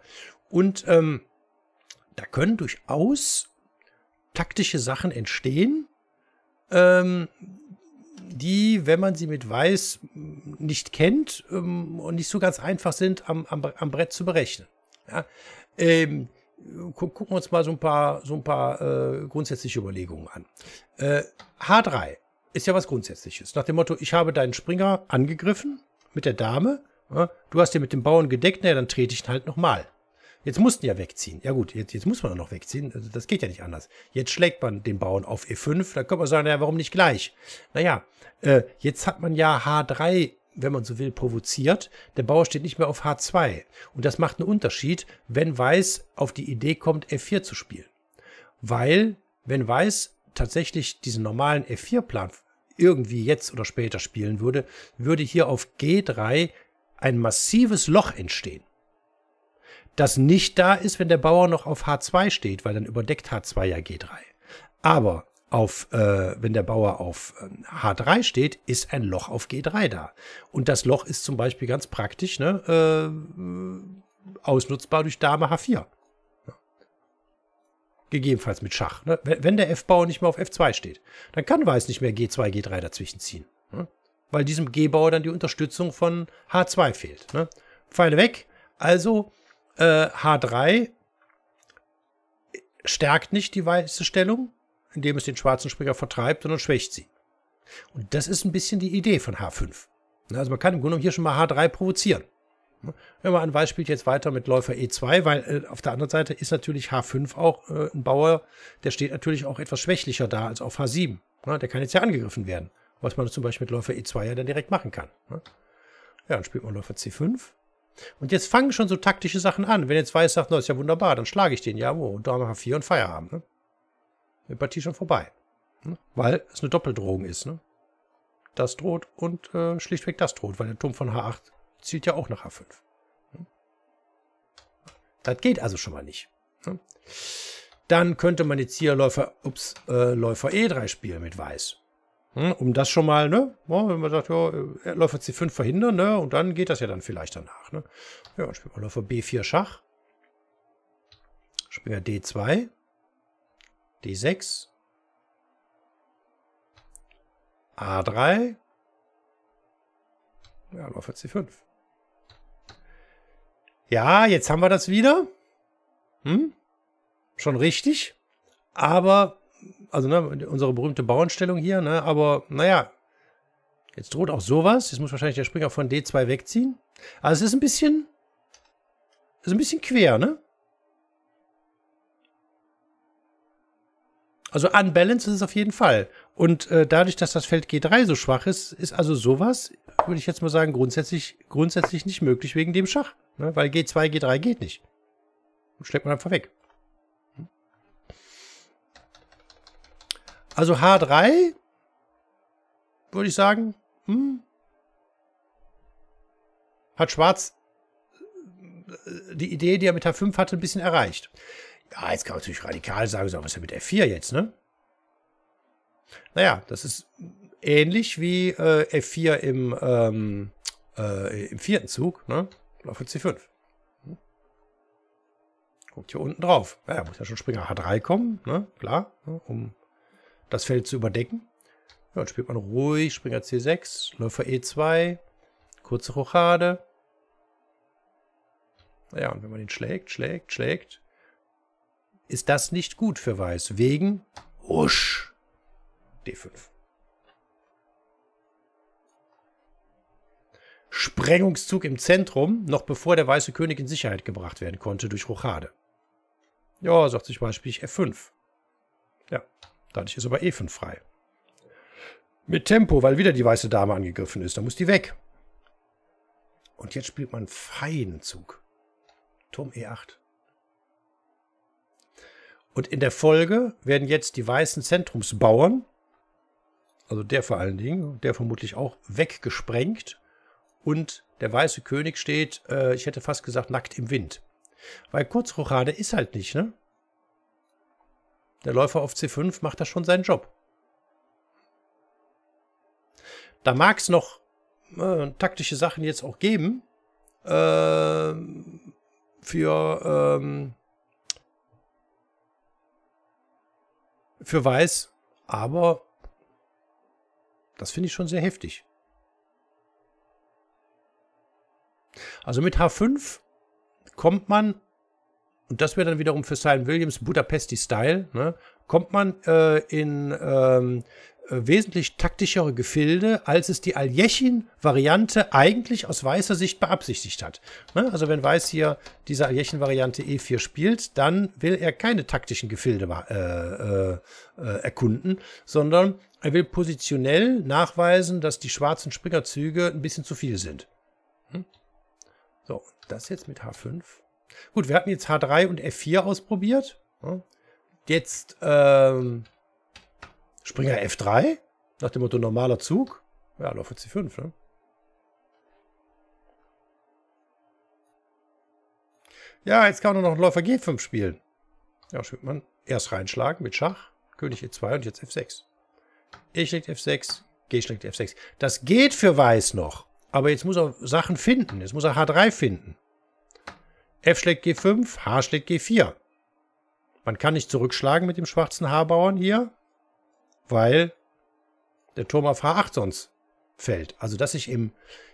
und ähm, da können durchaus taktische Sachen entstehen, ähm, die, wenn man sie mit Weiß nicht kennt ähm, und nicht so ganz einfach sind, am, am, am Brett zu berechnen. Ja? Ähm, gu gucken wir uns mal so ein paar, so ein paar äh, grundsätzliche Überlegungen an. Äh, H3 ist ja was Grundsätzliches. Nach dem Motto, ich habe deinen Springer angegriffen mit der Dame. Ja? Du hast dir mit dem Bauern gedeckt, naja, dann trete ich ihn halt nochmal. Jetzt mussten ja wegziehen. Ja gut, jetzt, jetzt muss man noch wegziehen. Also das geht ja nicht anders. Jetzt schlägt man den Bauern auf E5. Da könnte man sagen, naja, warum nicht gleich? Naja, äh, jetzt hat man ja H3 wenn man so will, provoziert. Der Bauer steht nicht mehr auf H2. Und das macht einen Unterschied, wenn Weiß auf die Idee kommt, F4 e zu spielen. Weil, wenn Weiß tatsächlich diesen normalen F4-Plan e irgendwie jetzt oder später spielen würde, würde hier auf G3 ein massives Loch entstehen das nicht da ist, wenn der Bauer noch auf H2 steht, weil dann überdeckt H2 ja G3. Aber auf, äh, wenn der Bauer auf H3 äh, steht, ist ein Loch auf G3 da. Und das Loch ist zum Beispiel ganz praktisch ne, äh, ausnutzbar durch Dame H4. Gegebenenfalls mit Schach. Ne? Wenn der F-Bauer nicht mehr auf F2 steht, dann kann Weiß nicht mehr G2, G3 dazwischen ziehen. Ne? Weil diesem G-Bauer dann die Unterstützung von H2 fehlt. Ne? Pfeile weg, also äh, H3 stärkt nicht die weiße Stellung, indem es den schwarzen Springer vertreibt, sondern schwächt sie. Und das ist ein bisschen die Idee von H5. Ne, also man kann im Grunde genommen hier schon mal H3 provozieren. Ne, wenn man an Weiß spielt jetzt weiter mit Läufer E2, weil äh, auf der anderen Seite ist natürlich H5 auch äh, ein Bauer, der steht natürlich auch etwas schwächlicher da als auf H7. Ja, ne, der kann jetzt ja angegriffen werden, was man zum Beispiel mit Läufer E2 ja dann direkt machen kann. Ja, dann spielt man Läufer C5. Und jetzt fangen schon so taktische Sachen an. Wenn jetzt Weiß sagt, na, ist ja wunderbar, dann schlage ich den. Ja, wo? Und da machen wir vier und Feierabend. Ne? Die Partie schon vorbei. Ne? Weil es eine Doppeldrohung ist. Ne? Das droht und äh, schlichtweg das droht, weil der Turm von H8 zielt ja auch nach H5. Ne? Das geht also schon mal nicht. Ne? Dann könnte man jetzt hier Läufer, ups, äh, Läufer E3 spielen mit Weiß. Hm, um das schon mal, ne? wenn man sagt, ja, Läufer C5 verhindern, ne? Und dann geht das ja dann vielleicht danach, ne? Ja, dann spielt man Läufer B4 Schach. Springer D2. D6. A3. Ja, Läufer C5. Ja, jetzt haben wir das wieder. Hm? Schon richtig. Aber also ne, unsere berühmte Bauernstellung hier, ne, aber naja, jetzt droht auch sowas. Jetzt muss wahrscheinlich der Springer von D2 wegziehen. Also es ist ein bisschen, ist ein bisschen quer, ne? Also unbalanced ist es auf jeden Fall. Und äh, dadurch, dass das Feld G3 so schwach ist, ist also sowas, würde ich jetzt mal sagen, grundsätzlich, grundsätzlich nicht möglich wegen dem Schach. Ne? Weil G2, G3 geht nicht. Und schlägt man einfach weg. Also H3 würde ich sagen, hm, hat Schwarz äh, die Idee, die er mit H5 hatte, ein bisschen erreicht. Ja, jetzt kann man natürlich radikal sagen, so, was ist denn mit F4 jetzt, ne? Naja, das ist ähnlich wie äh, F4 im, ähm, äh, im vierten Zug, ne? Auf C5. Hm. Guckt hier unten drauf. Ja, muss ja schon Springer H3 kommen, ne? Klar, ne? um das Feld zu überdecken. Ja, dann spielt man ruhig, Springer C6, Läufer E2, kurze Rochade. Ja, und wenn man ihn schlägt, schlägt, schlägt, ist das nicht gut für Weiß. Wegen Husch. D5. Sprengungszug im Zentrum, noch bevor der weiße König in Sicherheit gebracht werden konnte durch Rochade. Ja, sagt sich beispielsweise F5. Ja, Dadurch ist aber E frei. Mit Tempo, weil wieder die weiße Dame angegriffen ist. Da muss die weg. Und jetzt spielt man feinen Zug. Turm E8. Und in der Folge werden jetzt die weißen Zentrumsbauern, also der vor allen Dingen, der vermutlich auch, weggesprengt. Und der weiße König steht, äh, ich hätte fast gesagt, nackt im Wind. Weil Kurzrochade ist halt nicht, ne? Der Läufer auf C5 macht da schon seinen Job. Da mag es noch äh, taktische Sachen jetzt auch geben. Äh, für, ähm, für Weiß. Aber das finde ich schon sehr heftig. Also mit H5 kommt man und das wäre dann wiederum für Simon Williams Budapesti-Style, ne, kommt man äh, in ähm, äh, wesentlich taktischere Gefilde, als es die Aljechin-Variante eigentlich aus weißer Sicht beabsichtigt hat. Ne? Also wenn Weiß hier diese Aljechin-Variante E4 spielt, dann will er keine taktischen Gefilde äh, äh, äh, erkunden, sondern er will positionell nachweisen, dass die schwarzen Springerzüge ein bisschen zu viel sind. Hm? So, das jetzt mit H5. Gut, wir hatten jetzt H3 und F4 ausprobiert. Jetzt ähm, Springer F3. Nach dem Motto normaler Zug. Ja, Läufer C5, ne? Ja, jetzt kann man nur noch Läufer G5 spielen. Ja, schön. Man erst reinschlagen mit Schach. König E2 und jetzt F6. E schlägt F6, G schlägt F6. Das geht für Weiß noch. Aber jetzt muss er Sachen finden. Jetzt muss er H3 finden. F schlägt G5, H schlägt G4. Man kann nicht zurückschlagen mit dem schwarzen H-Bauern hier, weil der Turm auf H8 sonst fällt. Also dass sich im,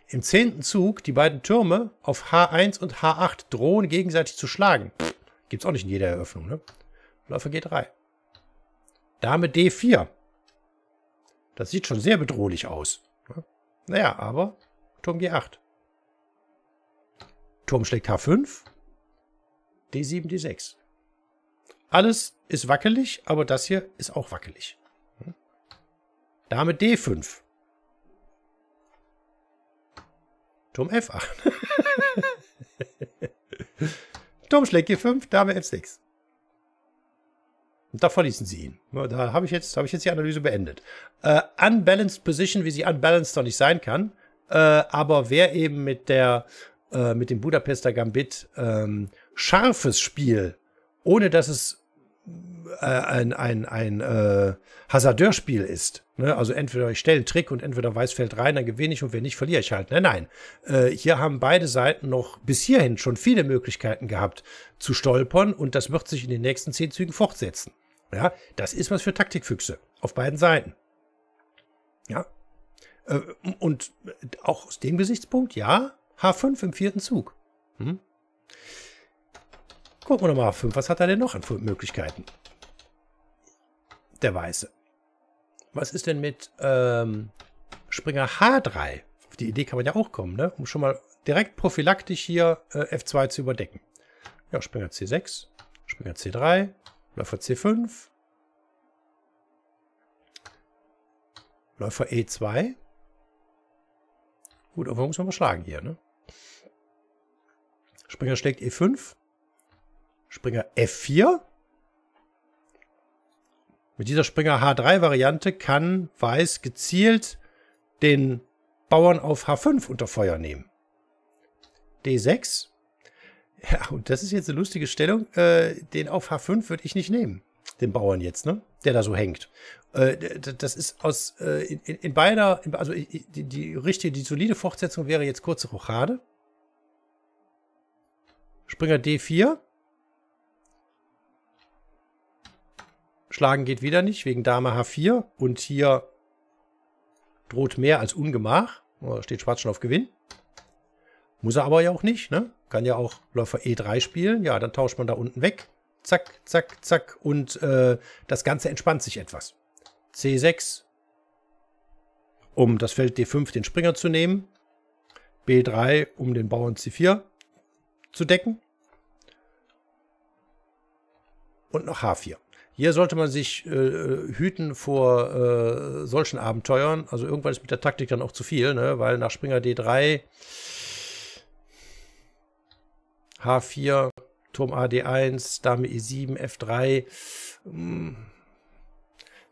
im zehnten Zug die beiden Türme auf H1 und H8 drohen, gegenseitig zu schlagen. Gibt es auch nicht in jeder Eröffnung. Ne? Läufer G3. Dame D4. Das sieht schon sehr bedrohlich aus. Ne? Naja, aber Turm G8. Turm schlägt H5. D7, D6. Alles ist wackelig, aber das hier ist auch wackelig. Dame D5. Turm F8. [LAUGHS] Turm schlägt G5, Dame F6. Und da verließen sie ihn. Da habe ich, jetzt, hab ich jetzt die Analyse beendet. Uh, unbalanced Position, wie sie unbalanced doch nicht sein kann. Uh, aber wer eben mit, der, uh, mit dem Budapester Gambit ähm, scharfes Spiel, ohne dass es äh, ein, ein, ein äh, Hasardeurspiel ist. Ne? Also entweder ich stelle einen Trick und entweder weiß fällt rein, dann gewinne ich und wenn nicht, verliere ich halt. Nein, nein. Äh, hier haben beide Seiten noch bis hierhin schon viele Möglichkeiten gehabt zu stolpern und das wird sich in den nächsten zehn Zügen fortsetzen. Ja, das ist was für Taktikfüchse auf beiden Seiten. Ja. Äh, und auch aus dem Gesichtspunkt, ja, H5 im vierten Zug. Hm? Gucken wir nochmal auf 5. Was hat er denn noch an Möglichkeiten? Der Weiße. Was ist denn mit ähm, Springer H3? Auf die Idee kann man ja auch kommen, ne? um schon mal direkt prophylaktisch hier äh, F2 zu überdecken. Ja, Springer C6, Springer C3, Läufer C5, Läufer E2. Gut, aber muss man mal schlagen hier, ne? Springer schlägt E5. Springer F4. Mit dieser Springer H3-Variante kann Weiß gezielt den Bauern auf H5 unter Feuer nehmen. D6. Ja, und das ist jetzt eine lustige Stellung. Äh, den auf H5 würde ich nicht nehmen. Den Bauern jetzt, ne? Der da so hängt. Äh, das ist aus äh, in, in beider, also die, die richtige, die solide Fortsetzung wäre jetzt kurze Rochade. Springer D4. Schlagen geht wieder nicht, wegen Dame H4. Und hier droht mehr als Ungemach. Oh, steht Schwarz schon auf Gewinn. Muss er aber ja auch nicht, ne? Kann ja auch Läufer E3 spielen. Ja, dann tauscht man da unten weg. Zack, zack, zack. Und äh, das Ganze entspannt sich etwas. C6, um das Feld D5 den Springer zu nehmen. B3, um den Bauern C4 zu decken. Und noch H4. Hier sollte man sich äh, äh, hüten vor äh, solchen Abenteuern. Also irgendwann ist mit der Taktik dann auch zu viel, ne? weil nach Springer D3, H4, Turm AD1, Dame E7, F3, mh,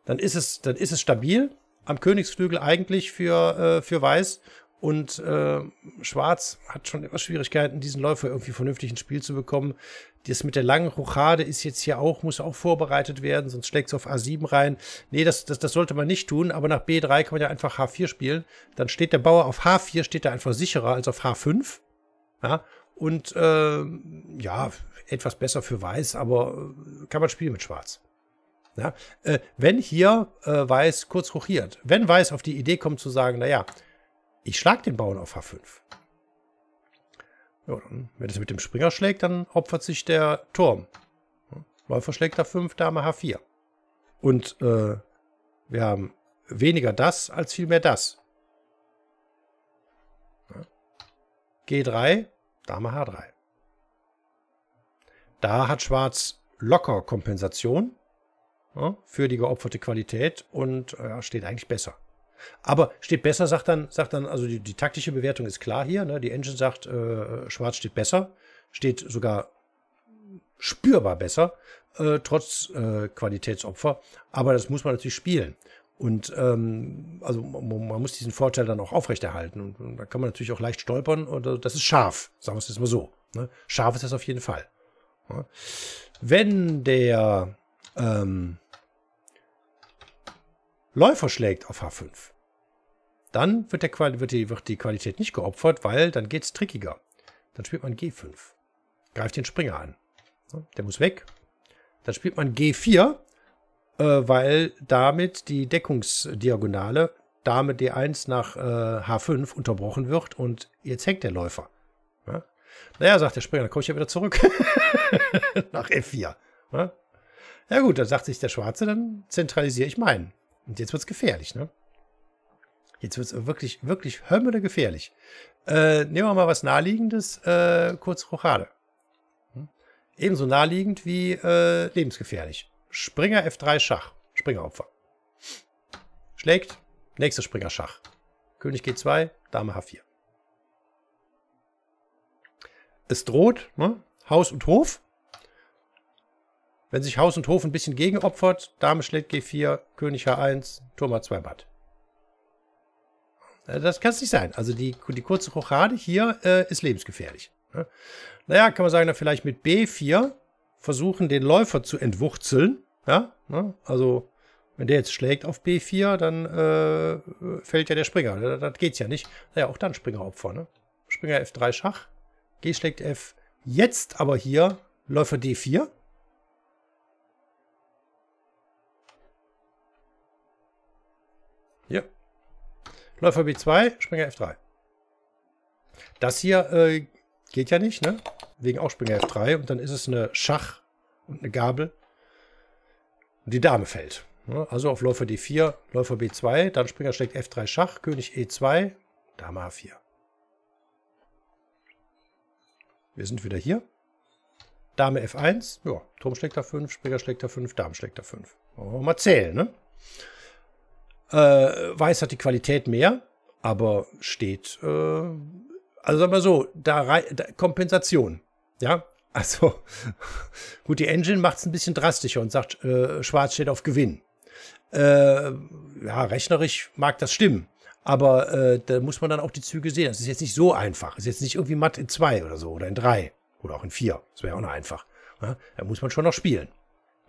dann ist es, dann ist es stabil am Königsflügel eigentlich für, äh, für Weiß und äh, Schwarz hat schon immer Schwierigkeiten, diesen Läufer irgendwie vernünftig ins Spiel zu bekommen. Das mit der langen Rochade ist jetzt hier auch, muss auch vorbereitet werden, sonst schlägt es auf A7 rein. Nee, das, das, das sollte man nicht tun, aber nach B3 kann man ja einfach H4 spielen. Dann steht der Bauer auf H4, steht er einfach sicherer als auf H5. Ja, und äh, ja, etwas besser für Weiß, aber äh, kann man spielen mit Schwarz. Ja, äh, wenn hier äh, Weiß kurz rochiert, wenn Weiß auf die Idee kommt zu sagen, naja, ich schlage den Bauern auf H5. Ja, dann, wenn es mit dem Springer schlägt, dann opfert sich der Turm. Läufer schlägt H5, Dame H4. Und äh, wir haben weniger das als vielmehr das. G3, Dame H3. Da hat Schwarz locker Kompensation ja, für die geopferte Qualität und äh, steht eigentlich besser. Aber steht besser, sagt dann, sagt dann, also die, die taktische Bewertung ist klar hier. Ne? Die Engine sagt, äh, schwarz steht besser, steht sogar spürbar besser, äh, trotz äh, Qualitätsopfer. Aber das muss man natürlich spielen. Und ähm, also man, man, muss diesen Vorteil dann auch aufrechterhalten. Und, und da kann man natürlich auch leicht stolpern. Und äh, das ist scharf, sagen wir es jetzt mal so. Ne? Scharf ist das auf jeden Fall. Ne? Wenn der ähm, Läufer schlägt auf H5. Dann wird, der, wird, die, wird die Qualität nicht geopfert, weil dann geht es trickiger. Dann spielt man G5. Greift den Springer an. Der muss weg. Dann spielt man G4, äh, weil damit die Deckungsdiagonale Dame D1 nach äh, H5 unterbrochen wird und jetzt hängt der Läufer. Ja? Naja, sagt der Springer, dann komme ich ja wieder zurück. [LAUGHS] nach F4. Ja? ja gut, dann sagt sich der Schwarze, dann zentralisiere ich meinen. Und jetzt wird es gefährlich, ne? Jetzt es wirklich, wirklich hömmele gefährlich. Äh, nehmen wir mal was Naheliegendes, äh, kurz Rochade. Hm? Ebenso naheliegend wie äh, lebensgefährlich. Springer F3 Schach. Springeropfer. Schlägt. Nächster Springer Schach. König G2, Dame H4. Es droht, ne? Haus und Hof. Wenn sich Haus und Hof ein bisschen gegenopfert, Dame schlägt G4, König H1, Turm H2 matt. Äh, das kann es nicht sein. Also die, die kurze Rochade hier äh, ist lebensgefährlich. Ne? Naja, kann man sagen, dann vielleicht mit B4 versuchen, den Läufer zu entwurzeln. Ja? Ne? Also, wenn der jetzt schlägt auf B4, dann äh, fällt ja der Springer. Das, das geht's ja nicht. Naja, auch dann Springeropfer. Ne? Springer F3 Schach. G schlägt F. Jetzt aber hier Läufer D4. Ja. Läufer B2, Springer F3. Das hier äh, geht ja nicht, ne? Wegen auch Springer F3. Und dann ist es eine Schach und eine Gabel. Und die Dame fällt. Ne? Also auf Läufer D4, Läufer B2, dann Springer schlägt F3 Schach, König E2, Dame A4. Wir sind wieder hier. Dame F1, ja, Turm schlägt da 5 Springer schlägt da 5 Dame schlägt da 5 Wollen mal zählen, ne? Äh, Weiß hat die Qualität mehr, aber steht, äh, also sagen wir so, da, da Kompensation. Ja, also [LAUGHS] gut, die Engine macht es ein bisschen drastischer und sagt, äh, schwarz steht auf Gewinn. Äh, ja, rechnerisch mag das stimmen. Aber äh, da muss man dann auch die Züge sehen. Das ist jetzt nicht so einfach. Das ist jetzt nicht irgendwie matt in zwei oder so oder in drei oder auch in vier. Das wäre auch noch einfach. Ja, ne? da muss man schon noch spielen.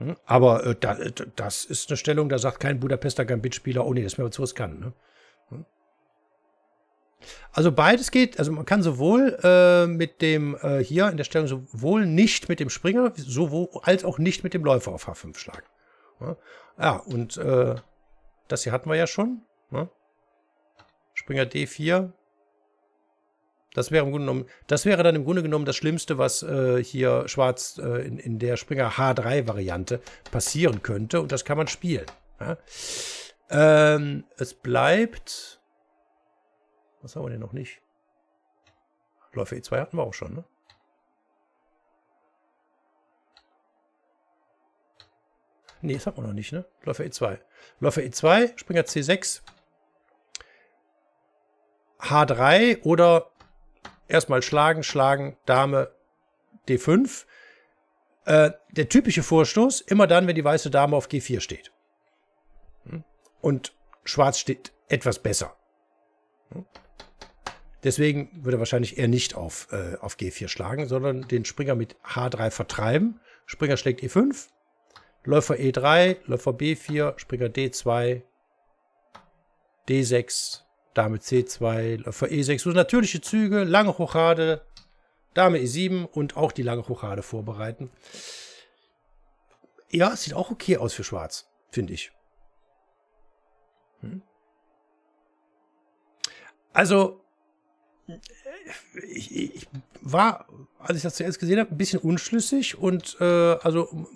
Hm? Aber äh, da, äh, das ist eine Stellung, da sagt kein Budapester Gambit-Spieler, oh nee, das ist mir aber zu riskant. Ne? Hm? Also beides geht, also man kann sowohl äh, mit dem äh, hier in der Stellung sowohl nicht mit dem Springer, sowohl als auch nicht mit dem Läufer auf H5 schlagen. Ja, ne? ja und äh, das hier hatten wir ja schon. Ne? Springer D4, das wäre, im Grunde genommen, das wäre dann im Grunde genommen das Schlimmste, was äh, hier schwarz äh, in, in der Springer H3-Variante passieren könnte. Und das kann man spielen. Ja? Ähm, es bleibt. Was haben wir denn noch nicht? Läufer E2 hatten wir auch schon, ne? Ne, das hatten wir noch nicht, ne? Läufer E2. Läufer E2, Springer C6, H3 oder erstmal schlagen, schlagen, Dame D5. Äh, der typische Vorstoß, immer dann, wenn die weiße Dame auf G4 steht. Hm? Und Schwarz steht etwas besser. Hm? Deswegen würde er wahrscheinlich eher nicht auf, äh, auf G4 schlagen, sondern den Springer mit H3 vertreiben. Springer schlägt E5, Läufer E3, Läufer B4, Springer D2, D6, Dame C2, Läufer E6. So natürliche Züge, lange Hochade, Dame E7 und auch die lange Hochade vorbereiten. Ja, sieht auch okay aus für Schwarz, finde ich. Hm? Also, äh, ich, ich, war, als ich das zuerst gesehen habe, ein bisschen unschlüssig und äh, also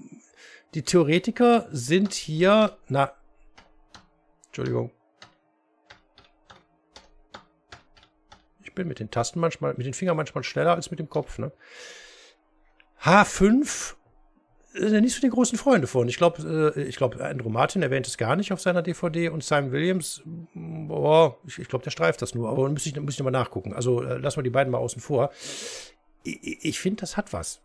die Theoretiker sind hier, na, Entschuldigung, bin, mit den Tasten manchmal, mit den Fingern manchmal schneller als mit dem Kopf. Ne? H5 äh, sind ja nicht so die großen Freunde von. Ich glaube, äh, ich glaube, Andrew Martin erwähnt es gar nicht auf seiner DVD und Simon Williams, mm, boah, ich, ich glaube, der streift das nur, aber dann muss ich, muss ich mal nachgucken. Also äh, lassen wir die beiden mal außen vor. Ich, ich finde, das hat was.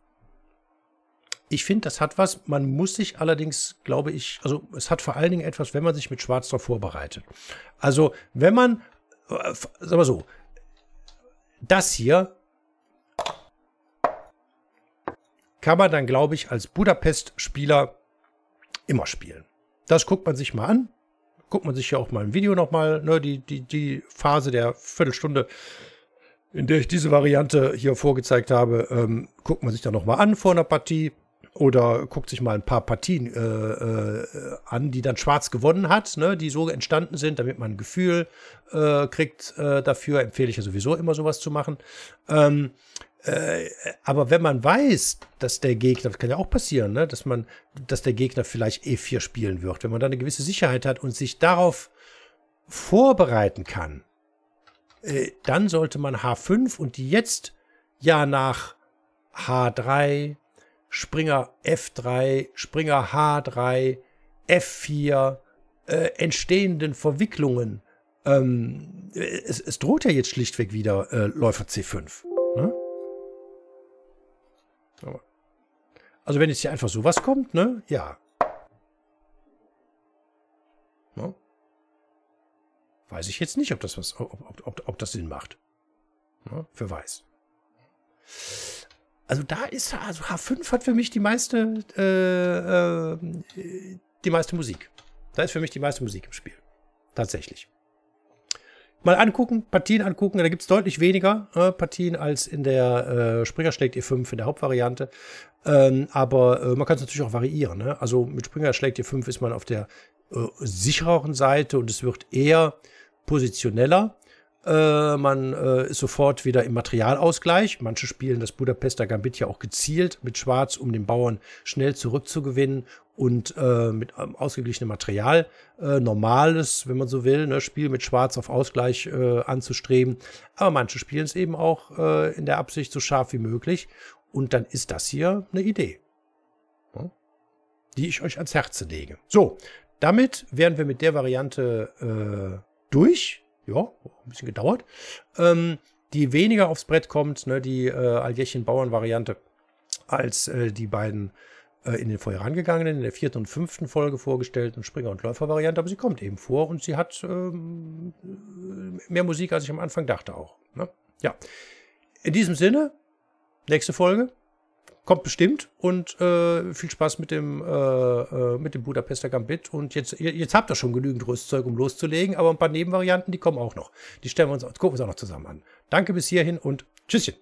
Ich finde, das hat was. Man muss sich allerdings, glaube ich, also es hat vor allen Dingen etwas, wenn man sich mit Schwarz darauf vorbereitet. Also, wenn man, äh, sagen wir so, das hier kann man dann, glaube ich, als Budapest-Spieler immer spielen. Das guckt man sich mal an. Guckt man sich ja auch mal im Video nochmal, ne, die, die, die Phase der Viertelstunde, in der ich diese Variante hier vorgezeigt habe, ähm, guckt man sich dann nochmal an vor einer Partie oder guckt sich mal ein paar Partien äh, äh, an, die dann Schwarz gewonnen hat, ne, die so entstanden sind, damit man ein Gefühl äh, kriegt äh, dafür. Empfehle ich ja sowieso immer sowas zu machen. Ähm, äh, aber wenn man weiß, dass der Gegner, das kann ja auch passieren, ne, dass man, dass der Gegner vielleicht E4 spielen wird, wenn man da eine gewisse Sicherheit hat und sich darauf vorbereiten kann, äh, dann sollte man H5 und die jetzt ja nach H3, Springer F3, Springer H3, F4, äh, entstehenden Verwicklungen. Ähm, es, es, droht ja jetzt schlichtweg wieder äh, Läufer C5. Ne? Also wenn jetzt hier einfach sowas kommt, ne? Ja. Ne? Weiß ich jetzt nicht, ob das was, ob, ob, ob das Sinn macht. Ne? Wer weiß. Also da ist, also H5 hat für mich die meiste, äh, äh, die meiste Musik. Da ist für mich die meiste Musik im Spiel. Tatsächlich. Mal angucken, Partien angucken, da gibt es deutlich weniger äh, Partien als in der äh, Springer schlägt E5 in der Hauptvariante. Ähm, aber äh, man kann es natürlich auch variieren. Ne? Also mit Springer schlägt E5 ist man auf der äh, sichereren Seite und es wird eher positioneller. Äh, man äh, ist sofort wieder im Materialausgleich. Manche spielen das Budapester Gambit ja auch gezielt mit Schwarz, um den Bauern schnell zurückzugewinnen und äh, mit ähm, ausgeglichenem Material, äh, normales, wenn man so will, ne, Spiel mit Schwarz auf Ausgleich äh, anzustreben. Aber manche spielen es eben auch äh, in der Absicht so scharf wie möglich. Und dann ist das hier eine Idee, ne, die ich euch ans Herz lege. So, damit wären wir mit der Variante durch ja, ein bisschen gedauert, ähm, die weniger aufs Brett kommt, ne, die äh, Alljächen-Bauern-Variante, als äh, die beiden äh, in den vorherangegangenen, in der vierten und fünften Folge vorgestellten Springer- und Läufer-Variante, aber sie kommt eben vor und sie hat ähm, mehr Musik, als ich am Anfang dachte auch. Ne? Ja. In diesem Sinne, nächste Folge, kommt bestimmt und äh, viel Spaß mit dem, äh, äh mit dem Budapester Gambit. Und jetzt, jetzt habt ihr schon genügend Rüstzeug, um loszulegen, aber ein paar Nebenvarianten, die kommen auch noch. Die stellen wir uns, gucken wir uns auch noch zusammen an. Danke bis hierhin und Tschüsschen.